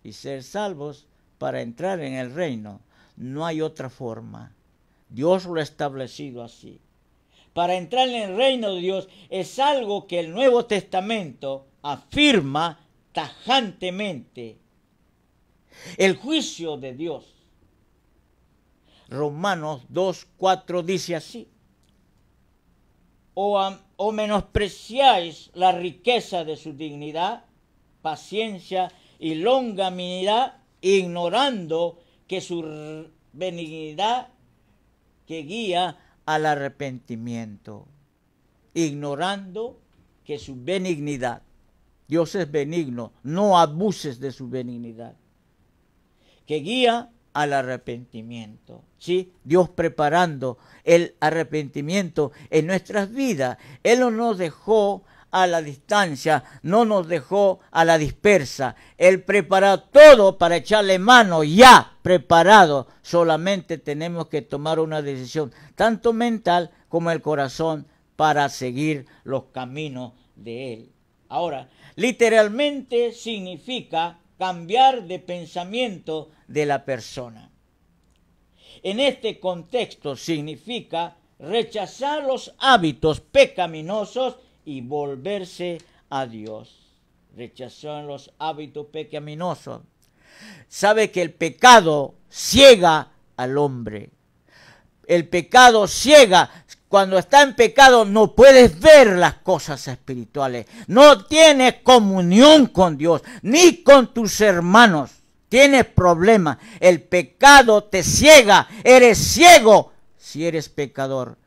y ser salvos para entrar en el reino. No hay otra forma. Dios lo ha establecido así. Para entrar en el reino de Dios es algo que el Nuevo Testamento afirma tajantemente. El juicio de Dios. Romanos 2.4 dice así. O, o, menospreciáis la riqueza de su dignidad, paciencia y longanimidad, ignorando que su benignidad que guía al arrepentimiento, ignorando que su benignidad, Dios es benigno, no abuses de su benignidad, que guía al arrepentimiento. ¿sí? Dios preparando el arrepentimiento en nuestras vidas. Él no nos dejó a la distancia, no nos dejó a la dispersa. Él preparó todo para echarle mano ya preparado. Solamente tenemos que tomar una decisión, tanto mental como el corazón, para seguir los caminos de Él. Ahora, literalmente significa cambiar de pensamiento de la persona. En este contexto significa rechazar los hábitos pecaminosos y volverse a Dios. en los hábitos pecaminosos. Sabe que el pecado ciega al hombre. El pecado ciega. Cuando está en pecado no puedes ver las cosas espirituales. No tienes comunión con Dios ni con tus hermanos. Tienes problemas. El pecado te ciega. Eres ciego si eres pecador.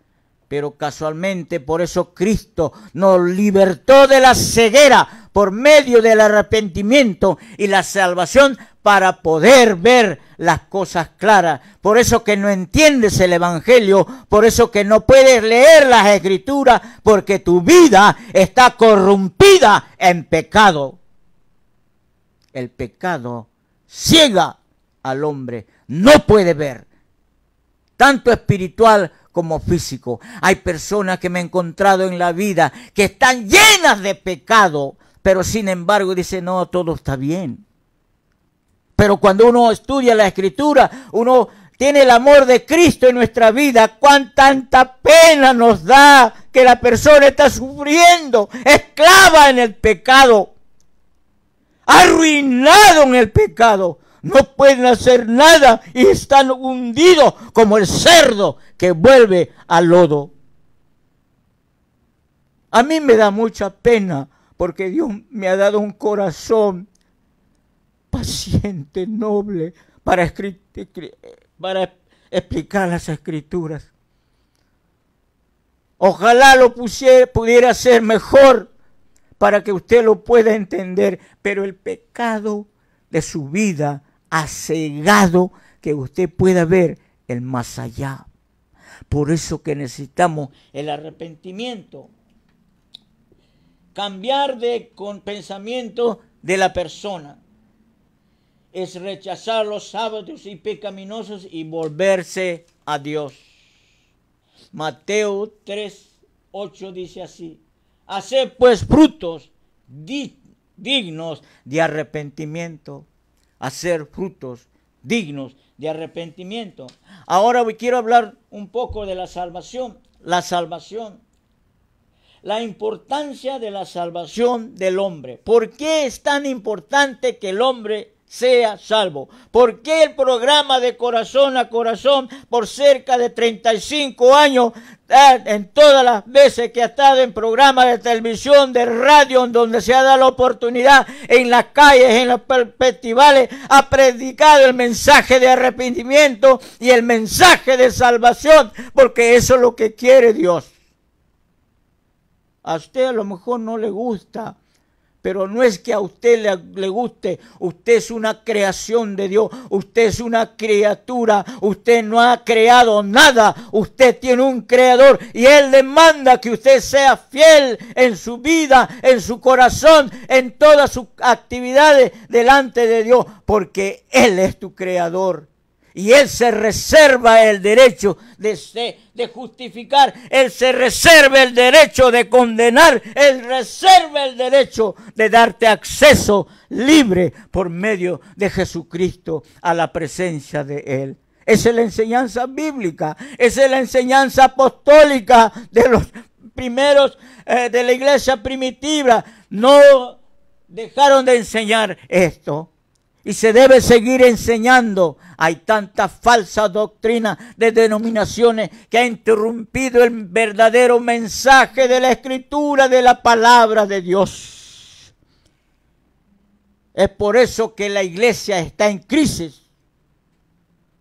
Pero casualmente por eso Cristo nos libertó de la ceguera por medio del arrepentimiento y la salvación para poder ver las cosas claras. Por eso que no entiendes el Evangelio, por eso que no puedes leer las escrituras, porque tu vida está corrompida en pecado. El pecado ciega al hombre, no puede ver, tanto espiritual como físico. Hay personas que me he encontrado en la vida que están llenas de pecado, pero sin embargo dice, no, todo está bien. Pero cuando uno estudia la escritura, uno tiene el amor de Cristo en nuestra vida, cuán tanta pena nos da que la persona está sufriendo, esclava en el pecado, arruinado en el pecado, no pueden hacer nada y están hundidos como el cerdo que vuelve al lodo. A mí me da mucha pena porque Dios me ha dado un corazón paciente, noble, para, para explicar las escrituras. Ojalá lo pudiera hacer mejor para que usted lo pueda entender, pero el pecado de su vida cegado que usted pueda ver el más allá. Por eso que necesitamos el arrepentimiento. Cambiar de pensamiento de la persona es rechazar los sábados y pecaminosos y volverse a Dios. Mateo 3, 8 dice así, haced pues frutos dignos de arrepentimiento hacer frutos dignos de arrepentimiento. Ahora hoy quiero hablar un poco de la salvación, la salvación, la importancia de la salvación del hombre. ¿Por qué es tan importante que el hombre sea salvo. porque el programa de corazón a corazón por cerca de 35 años, ah, en todas las veces que ha estado en programas de televisión, de radio, en donde se ha dado la oportunidad, en las calles, en los festivales, ha predicado el mensaje de arrepentimiento y el mensaje de salvación? Porque eso es lo que quiere Dios. A usted a lo mejor no le gusta pero no es que a usted le, guste, usted es una creación de Dios, usted es una criatura, usted no ha creado nada, usted tiene un creador y Él demanda que usted sea fiel en su vida, en su corazón, en todas sus actividades delante de Dios, porque Él es tu creador. Y Él se reserva el derecho de, justificar, Él se reserva el derecho de condenar, Él reserva el derecho de darte acceso libre por medio de Jesucristo a la presencia de Él. Esa es la enseñanza bíblica, esa es la enseñanza apostólica de los primeros eh, de la iglesia primitiva. No dejaron de enseñar esto y se debe seguir enseñando. Hay tanta falsa doctrina de denominaciones que ha interrumpido el verdadero mensaje de la escritura, de la palabra de Dios. Es por eso que la iglesia está en crisis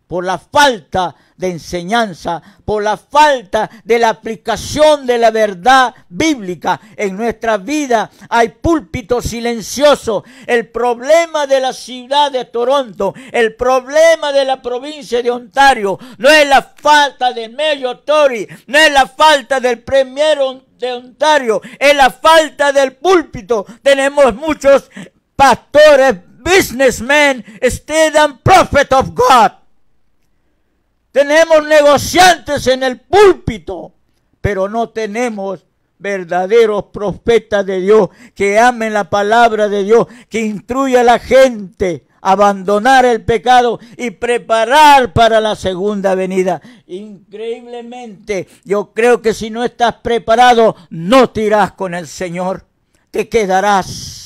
por la falta de enseñanza, por la falta de la aplicación de la verdad bíblica en nuestra vida. Hay púlpitos silenciosos. El problema de la ciudad de Toronto, el problema de la provincia de Ontario, no es la falta de Mayor Tory, no es la falta del Premier de Ontario, es la falta del púlpito. Tenemos muchos pastores, businessmen, instead and prophet of God tenemos negociantes en el púlpito, pero no tenemos verdaderos profetas de Dios que amen la palabra de Dios, que instruya a la gente a abandonar el pecado y preparar para la segunda venida. Increíblemente, yo creo que si no estás preparado, no te irás con el Señor, te quedarás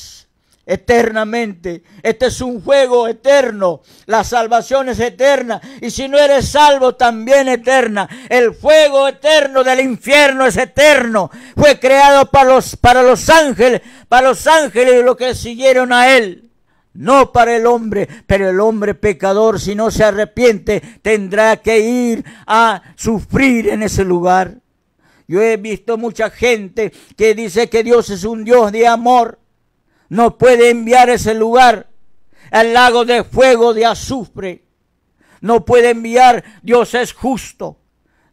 eternamente. Este es un juego eterno. La salvación es eterna. Y si no eres salvo, también eterna. El fuego eterno del infierno es eterno. Fue creado para los, para los ángeles, para los ángeles y los que siguieron a él no para el hombre, pero el hombre pecador, si no se arrepiente, tendrá que ir a sufrir en ese lugar. Yo he visto mucha gente que dice que Dios es un Dios de amor, no puede enviar ese lugar, el lago de fuego de azufre. No puede enviar, Dios es justo.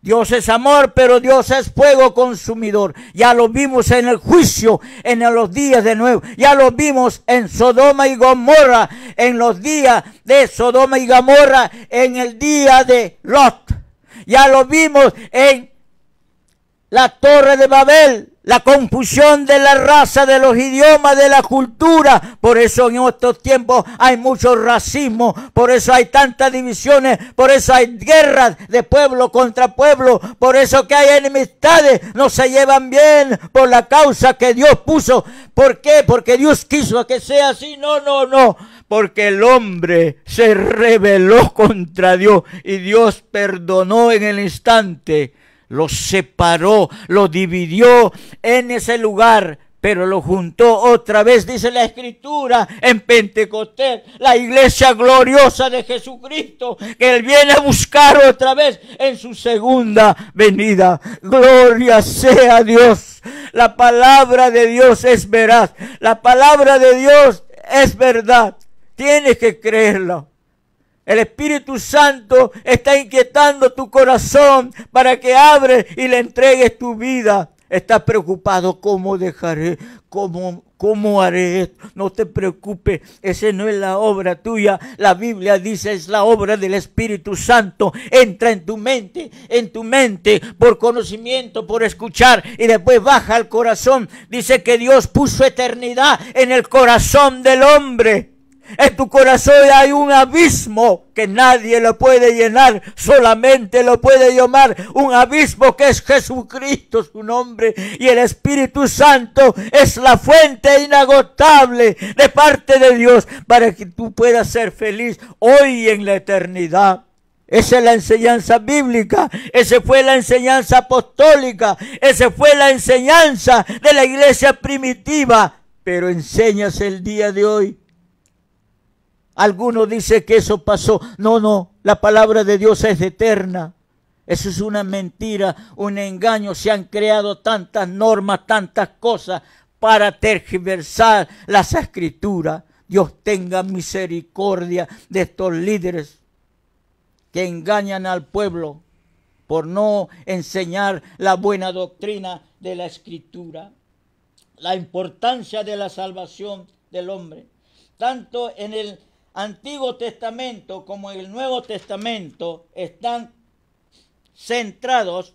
Dios es amor, pero Dios es fuego consumidor. Ya lo vimos en el juicio, en los días de nuevo. Ya lo vimos en Sodoma y Gomorra, en los días de Sodoma y Gomorra, en el día de Lot. Ya lo vimos en la torre de Babel, la confusión de la raza, de los idiomas, de la cultura. Por eso en estos tiempos hay mucho racismo, por eso hay tantas divisiones, por eso hay guerras de pueblo contra pueblo, por eso que hay enemistades, no se llevan bien por la causa que Dios puso. ¿Por qué? Porque Dios quiso que sea así. No, no, no. Porque el hombre se rebeló contra Dios y Dios perdonó en el instante lo separó, lo dividió en ese lugar, pero lo juntó otra vez, dice la escritura, en Pentecostés, la iglesia gloriosa de Jesucristo, que Él viene a buscar otra vez en su segunda venida. Gloria sea Dios. La palabra de Dios es veraz. La palabra de Dios es verdad. Tienes que creerla. El Espíritu Santo está inquietando tu corazón para que abres y le entregues tu vida. Estás preocupado, ¿cómo dejaré? ¿Cómo, ¿Cómo haré esto? No te preocupes, esa no es la obra tuya. La Biblia dice es la obra del Espíritu Santo. Entra en tu mente, en tu mente, por conocimiento, por escuchar, y después baja al corazón. Dice que Dios puso eternidad en el corazón del hombre. En tu corazón hay un abismo que nadie lo puede llenar, solamente lo puede llamar un abismo que es Jesucristo, su nombre, y el Espíritu Santo es la fuente inagotable de parte de Dios para que tú puedas ser feliz hoy en la eternidad. Esa es la enseñanza bíblica, esa fue la enseñanza apostólica, esa fue la enseñanza de la iglesia primitiva, pero enseñas el día de hoy algunos dicen que eso pasó. No, no, la palabra de Dios es eterna. Eso es una mentira, un engaño. Se han creado tantas normas, tantas cosas para tergiversar las escrituras. Dios tenga misericordia de estos líderes que engañan al pueblo por no enseñar la buena doctrina de la escritura, la importancia de la salvación del hombre, tanto en el Antiguo Testamento como el Nuevo Testamento están centrados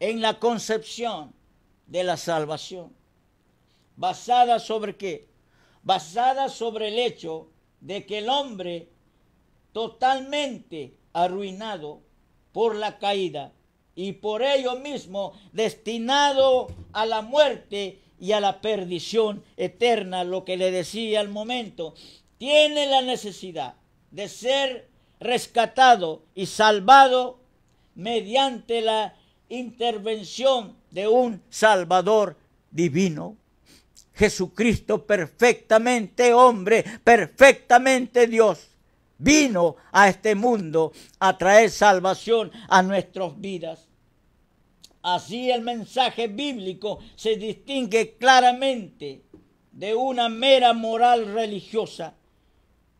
en la concepción de la salvación. ¿Basada sobre qué? Basada sobre el hecho de que el hombre totalmente arruinado por la caída y por ello mismo destinado a la muerte y a la perdición eterna, lo que le decía al momento, tiene la necesidad de ser rescatado y salvado mediante la intervención de un Salvador divino. Jesucristo perfectamente hombre, perfectamente Dios, vino a este mundo a traer salvación a nuestras vidas. Así el mensaje bíblico se distingue claramente de una mera moral religiosa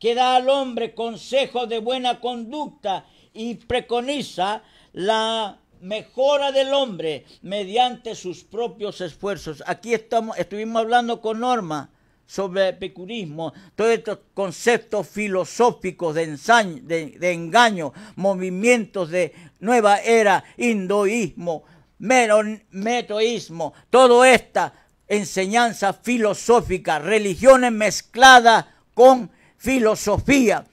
que da al hombre consejos de buena conducta y preconiza la mejora del hombre mediante sus propios esfuerzos. Aquí estamos, estuvimos hablando con Norma sobre el todos estos conceptos filosóficos de, de engaño, movimientos de nueva era, hinduismo, metoísmo, toda esta enseñanza filosófica, religiones mezcladas con filosofía,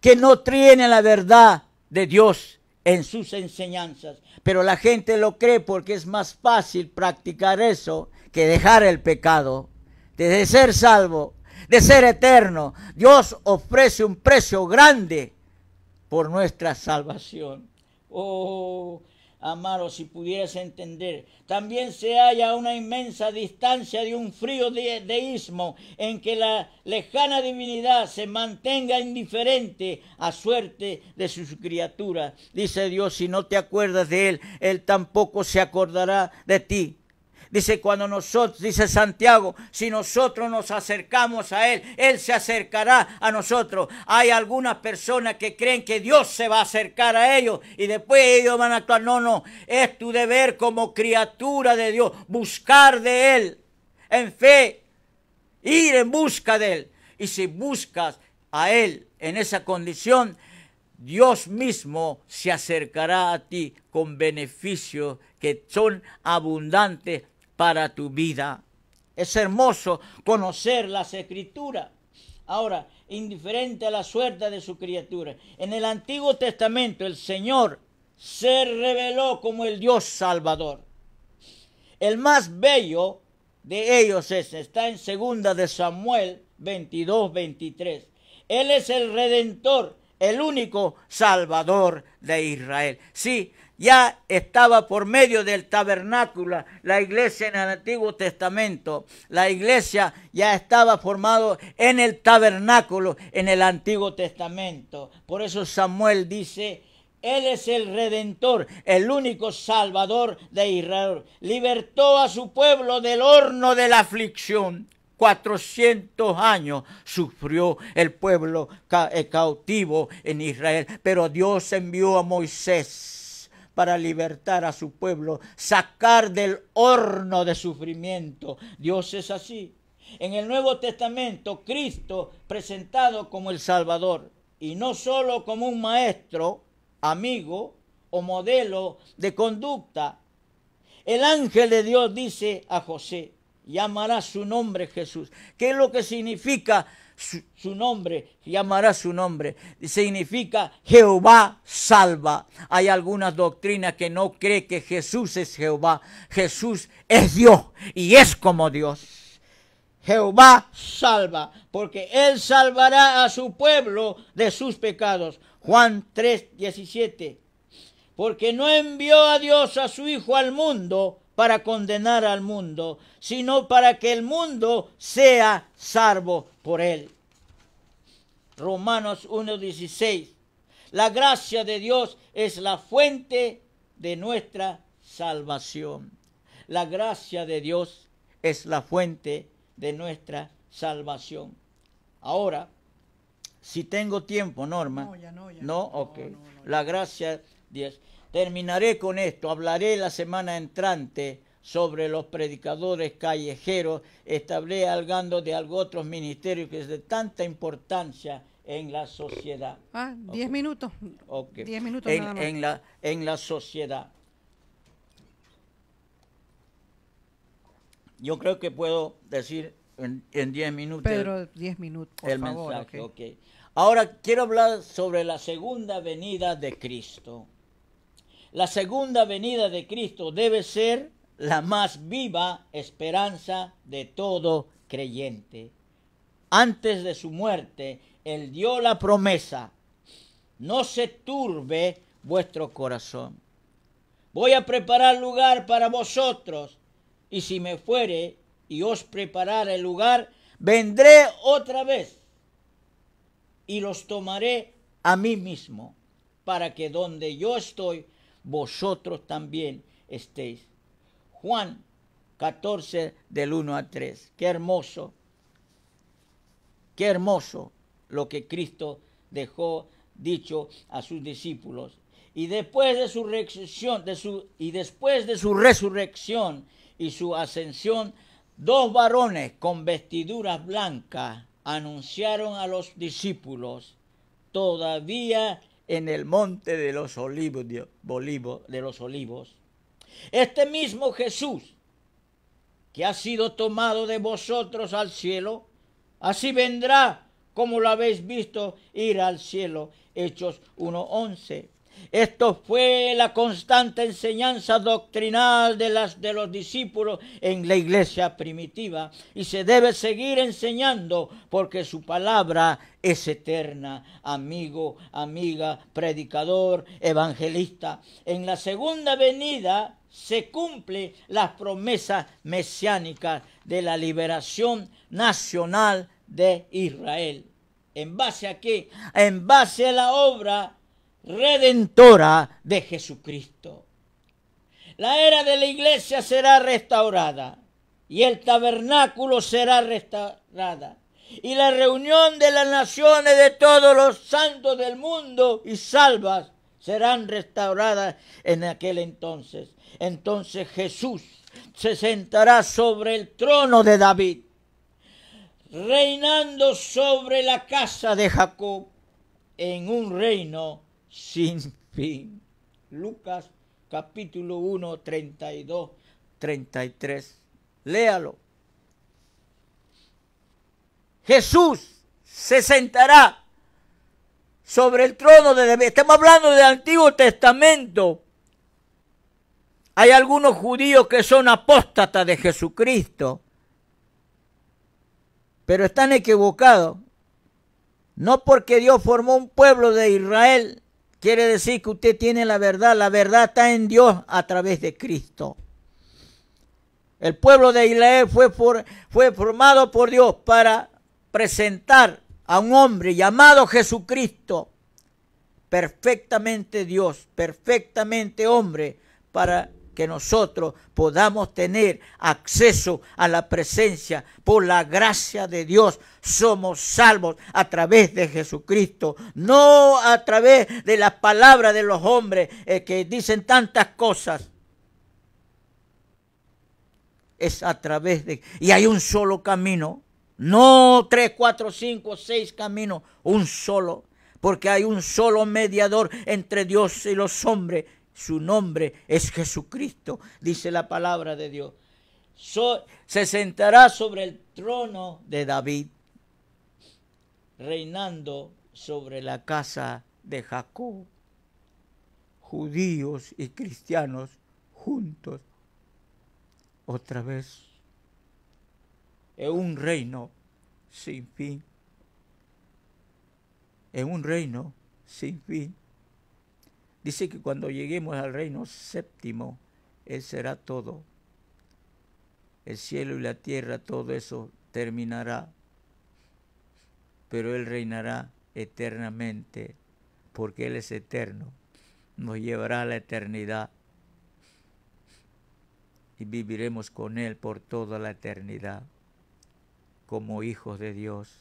que no tiene la verdad de Dios en sus enseñanzas. Pero la gente lo cree porque es más fácil practicar eso que dejar el pecado. de ser salvo, de ser eterno, Dios ofrece un precio grande por nuestra salvación. Oh, amado, si pudieras entender, también se halla una inmensa distancia de un frío deísmo en que la lejana divinidad se mantenga indiferente a suerte de sus criaturas. Dice Dios, si no te acuerdas de Él, Él tampoco se acordará de ti. Dice, cuando nosotros, dice Santiago, si nosotros nos acercamos a Él, Él se acercará a nosotros. Hay algunas personas que creen que Dios se va a acercar a ellos y después ellos van a actuar. No, no, es tu deber como criatura de Dios buscar de Él en fe, ir en busca de Él. Y si buscas a Él en esa condición, Dios mismo se acercará a ti con beneficios que son abundantes para tu vida. Es hermoso conocer las escrituras. Ahora, indiferente a la suerte de su criatura, en el Antiguo Testamento el Señor se reveló como el Dios Salvador. El más bello de ellos es, está en segunda de Samuel 22, 23. Él es el Redentor, el único Salvador de Israel. Sí, ya estaba por medio del tabernáculo, la iglesia en el Antiguo Testamento, la iglesia ya estaba formado en el tabernáculo en el Antiguo Testamento. Por eso Samuel dice, él es el redentor, el único salvador de Israel. Libertó a su pueblo del horno de la aflicción. 400 años sufrió el pueblo eh, cautivo en Israel, pero Dios envió a Moisés para libertar a su pueblo, sacar del horno de sufrimiento. Dios es así. En el Nuevo Testamento, Cristo presentado como el Salvador y no solo como un maestro, amigo o modelo de conducta. El ángel de Dios dice a José, llamará su nombre Jesús. ¿Qué es lo que significa su, nombre, llamará su nombre. Significa Jehová salva. Hay algunas doctrinas que no cree que Jesús es Jehová. Jesús es Dios y es como Dios. Jehová salva, porque Él salvará a su pueblo de sus pecados. Juan 3, 17. Porque no envió a Dios a su Hijo al mundo para condenar al mundo, sino para que el mundo sea salvo por Él. Romanos 1.16. La gracia de Dios es la fuente de nuestra salvación. La gracia de Dios es la fuente de nuestra salvación. Ahora, si tengo tiempo, Norma. No, ya no, ya. No, ok. la gracia de Dios. Terminaré con esto. Hablaré la semana entrante sobre los predicadores callejeros, estable algando de algo otros ministerios que es de tanta importancia en la sociedad. Ah, 10 minutos. Diez minutos en, la, en la sociedad. Yo creo que puedo decir en 10 minutos. Pedro, diez minutos. el mensaje, Ahora quiero hablar sobre la segunda venida de Cristo. La segunda venida de Cristo debe ser la más viva esperanza de todo creyente. Antes de su muerte, Él dio la promesa, no se turbe vuestro corazón. Voy a preparar lugar para vosotros, y si me fuere y os preparara el lugar, vendré otra vez y los tomaré a mí mismo, para que donde yo estoy, vosotros también estéis. Juan 14 del 1 a 3. Qué hermoso, qué hermoso lo que Cristo dejó dicho a sus discípulos. Y después de su resurrección, de su, y después de su resurrección y su ascensión, dos varones con vestiduras blancas anunciaron a los discípulos todavía en el monte de los olivos, de los olivos este mismo Jesús, que ha sido tomado de vosotros al cielo, así vendrá como lo habéis visto ir al cielo. Hechos 1.11. Esto fue la constante enseñanza doctrinal de, las, de los discípulos en la iglesia primitiva y se debe seguir enseñando porque su palabra es eterna, amigo, amiga, predicador, evangelista. En la segunda venida se cumplen las promesas mesiánicas de la liberación nacional de Israel. ¿En base a qué? En base a la obra redentora de Jesucristo. La era de la iglesia será restaurada y el tabernáculo será restaurada y la reunión de las naciones de todos los santos del mundo y salvas serán restauradas en aquel entonces. Entonces Jesús se sentará sobre el trono de David, reinando sobre la casa de Jacob en un reino sin fin. Lucas capítulo 1, 32, 33. Léalo. Jesús se sentará sobre el trono de David. Estamos hablando del Antiguo Testamento. Hay algunos judíos que son apóstatas de Jesucristo, pero están equivocados. No porque Dios formó un pueblo de Israel Quiere decir que usted tiene la verdad. La verdad está en Dios a través de Cristo. El pueblo de Israel fue, fue formado por Dios para presentar a un hombre llamado Jesucristo, perfectamente Dios, perfectamente hombre, para que nosotros podamos tener acceso a la presencia por la gracia de Dios. Somos salvos a través de Jesucristo, no a través de las palabras de los hombres eh, que dicen tantas cosas. Es a través de... Y hay un solo camino, no tres, cuatro, cinco, seis caminos, un solo, porque hay un solo mediador entre Dios y los hombres su nombre es Jesucristo, dice la palabra de Dios. se sentará sobre el trono de David, reinando sobre la casa de Jacob. Judíos y cristianos juntos, otra vez, en un reino sin fin, en un reino sin fin. Dice que cuando lleguemos al reino séptimo, Él será todo. El cielo y la tierra, todo eso terminará, pero Él reinará eternamente, porque Él es eterno, nos llevará a la eternidad y viviremos con Él por toda la eternidad, como hijos de Dios.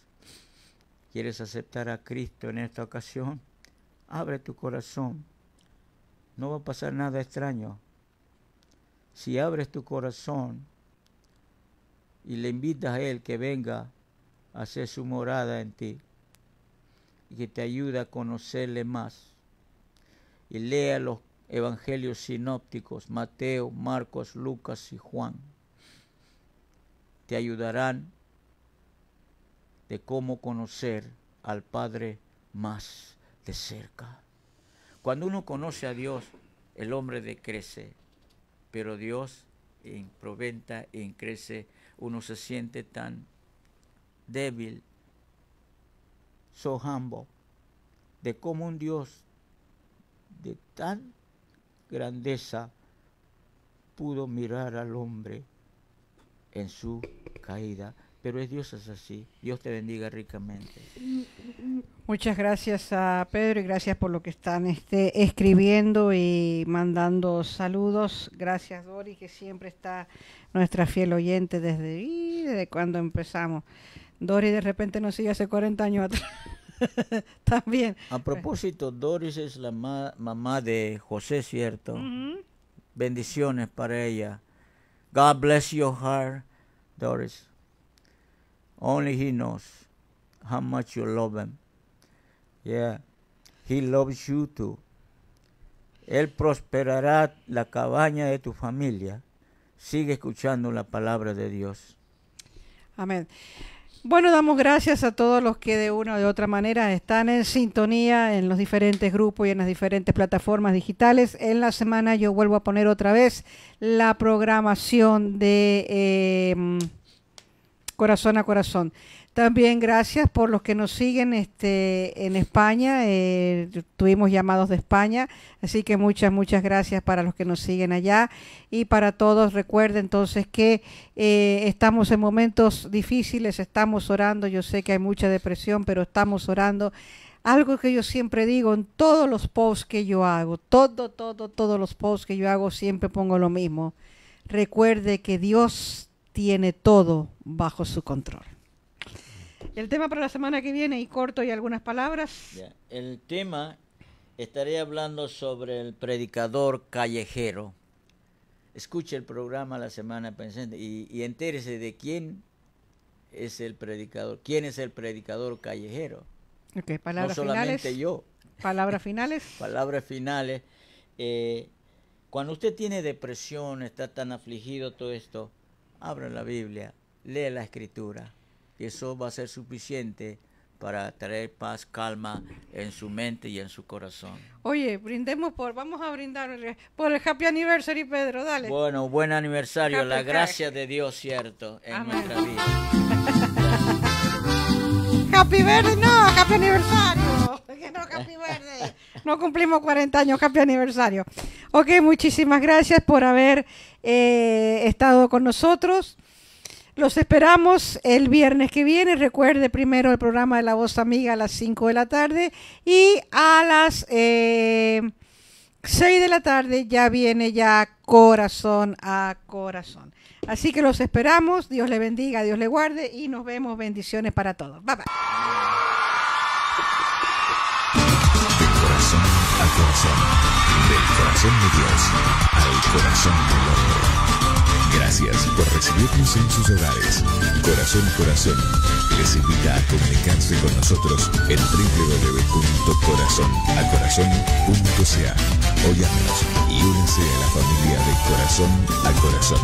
¿Quieres aceptar a Cristo en esta ocasión? Abre tu corazón no va a pasar nada extraño. Si abres tu corazón y le invitas a Él que venga a hacer su morada en ti y que te ayude a conocerle más. Y lea los evangelios sinópticos, Mateo, Marcos, Lucas y Juan. Te ayudarán de cómo conocer al Padre más de cerca. Cuando uno conoce a Dios, el hombre decrece, pero Dios en crece, uno se siente tan débil, so humble, de cómo un Dios de tan grandeza pudo mirar al hombre en su caída pero es Dios es así. Dios te bendiga ricamente. Muchas gracias a Pedro y gracias por lo que están este, escribiendo y mandando saludos. Gracias Dori, que siempre está nuestra fiel oyente desde, cuando empezamos. Dori de repente nos sigue hace 40 años atrás. También. A propósito, Doris es la mamá de José, ¿cierto? Bendiciones para ella. God bless your heart, Doris. Only He knows how much you love Him. Yeah, He loves you too. Él prosperará la cabaña de tu familia. Sigue escuchando la palabra de Dios. Amén. Bueno, damos gracias a todos los que de una o de otra manera están en sintonía en los diferentes grupos y en las diferentes plataformas digitales. En la semana yo vuelvo a poner otra vez la programación de... Eh, corazón a corazón. También gracias por los que nos siguen este, en España. Eh, tuvimos llamados de España, así que muchas, muchas gracias para los que nos siguen allá. Y para todos, recuerden entonces que eh, estamos en momentos difíciles, estamos orando. Yo sé que hay mucha depresión, pero estamos orando. Algo que yo siempre digo en todos los posts que yo hago, todo, todo, todos los posts que yo hago, siempre pongo lo mismo. Recuerde que Dios tiene todo bajo su control. El tema para la semana que viene, y corto y algunas palabras. El tema, estaré hablando sobre el predicador callejero. Escuche el programa la semana presente y, entérese de quién es el predicador, quién es el predicador callejero. Okay, palabras no solamente yo. Palabras finales. palabras finales. Eh, cuando usted tiene depresión, está tan afligido todo esto, abra la Biblia, lee la escritura, que eso va a ser suficiente para traer paz, calma en su mente y en su corazón. Oye, brindemos por, vamos a brindar por el Happy Anniversary, Pedro, dale. Bueno, buen aniversario, la gracia de Dios, cierto, en nuestra vida. happy birthday, no, Happy Anniversary. no, cumplimos 40 años, Capi Aniversario. Ok, muchísimas gracias por haber eh, estado con nosotros. Los esperamos el viernes que viene. Recuerde primero el programa de La Voz Amiga a las 5 de la tarde y a las 6 eh, de la tarde ya viene ya corazón a corazón. Así que los esperamos. Dios le bendiga, Dios le guarde y nos vemos. Bendiciones para todos. Bye bye. del corazón de Dios al corazón del hombre. Gracias por recibirnos en sus hogares. Corazón Corazón les invita a comunicarse con nosotros en www.corazonacorazon.ca o llámenos y únese a la familia de Corazón a Corazón.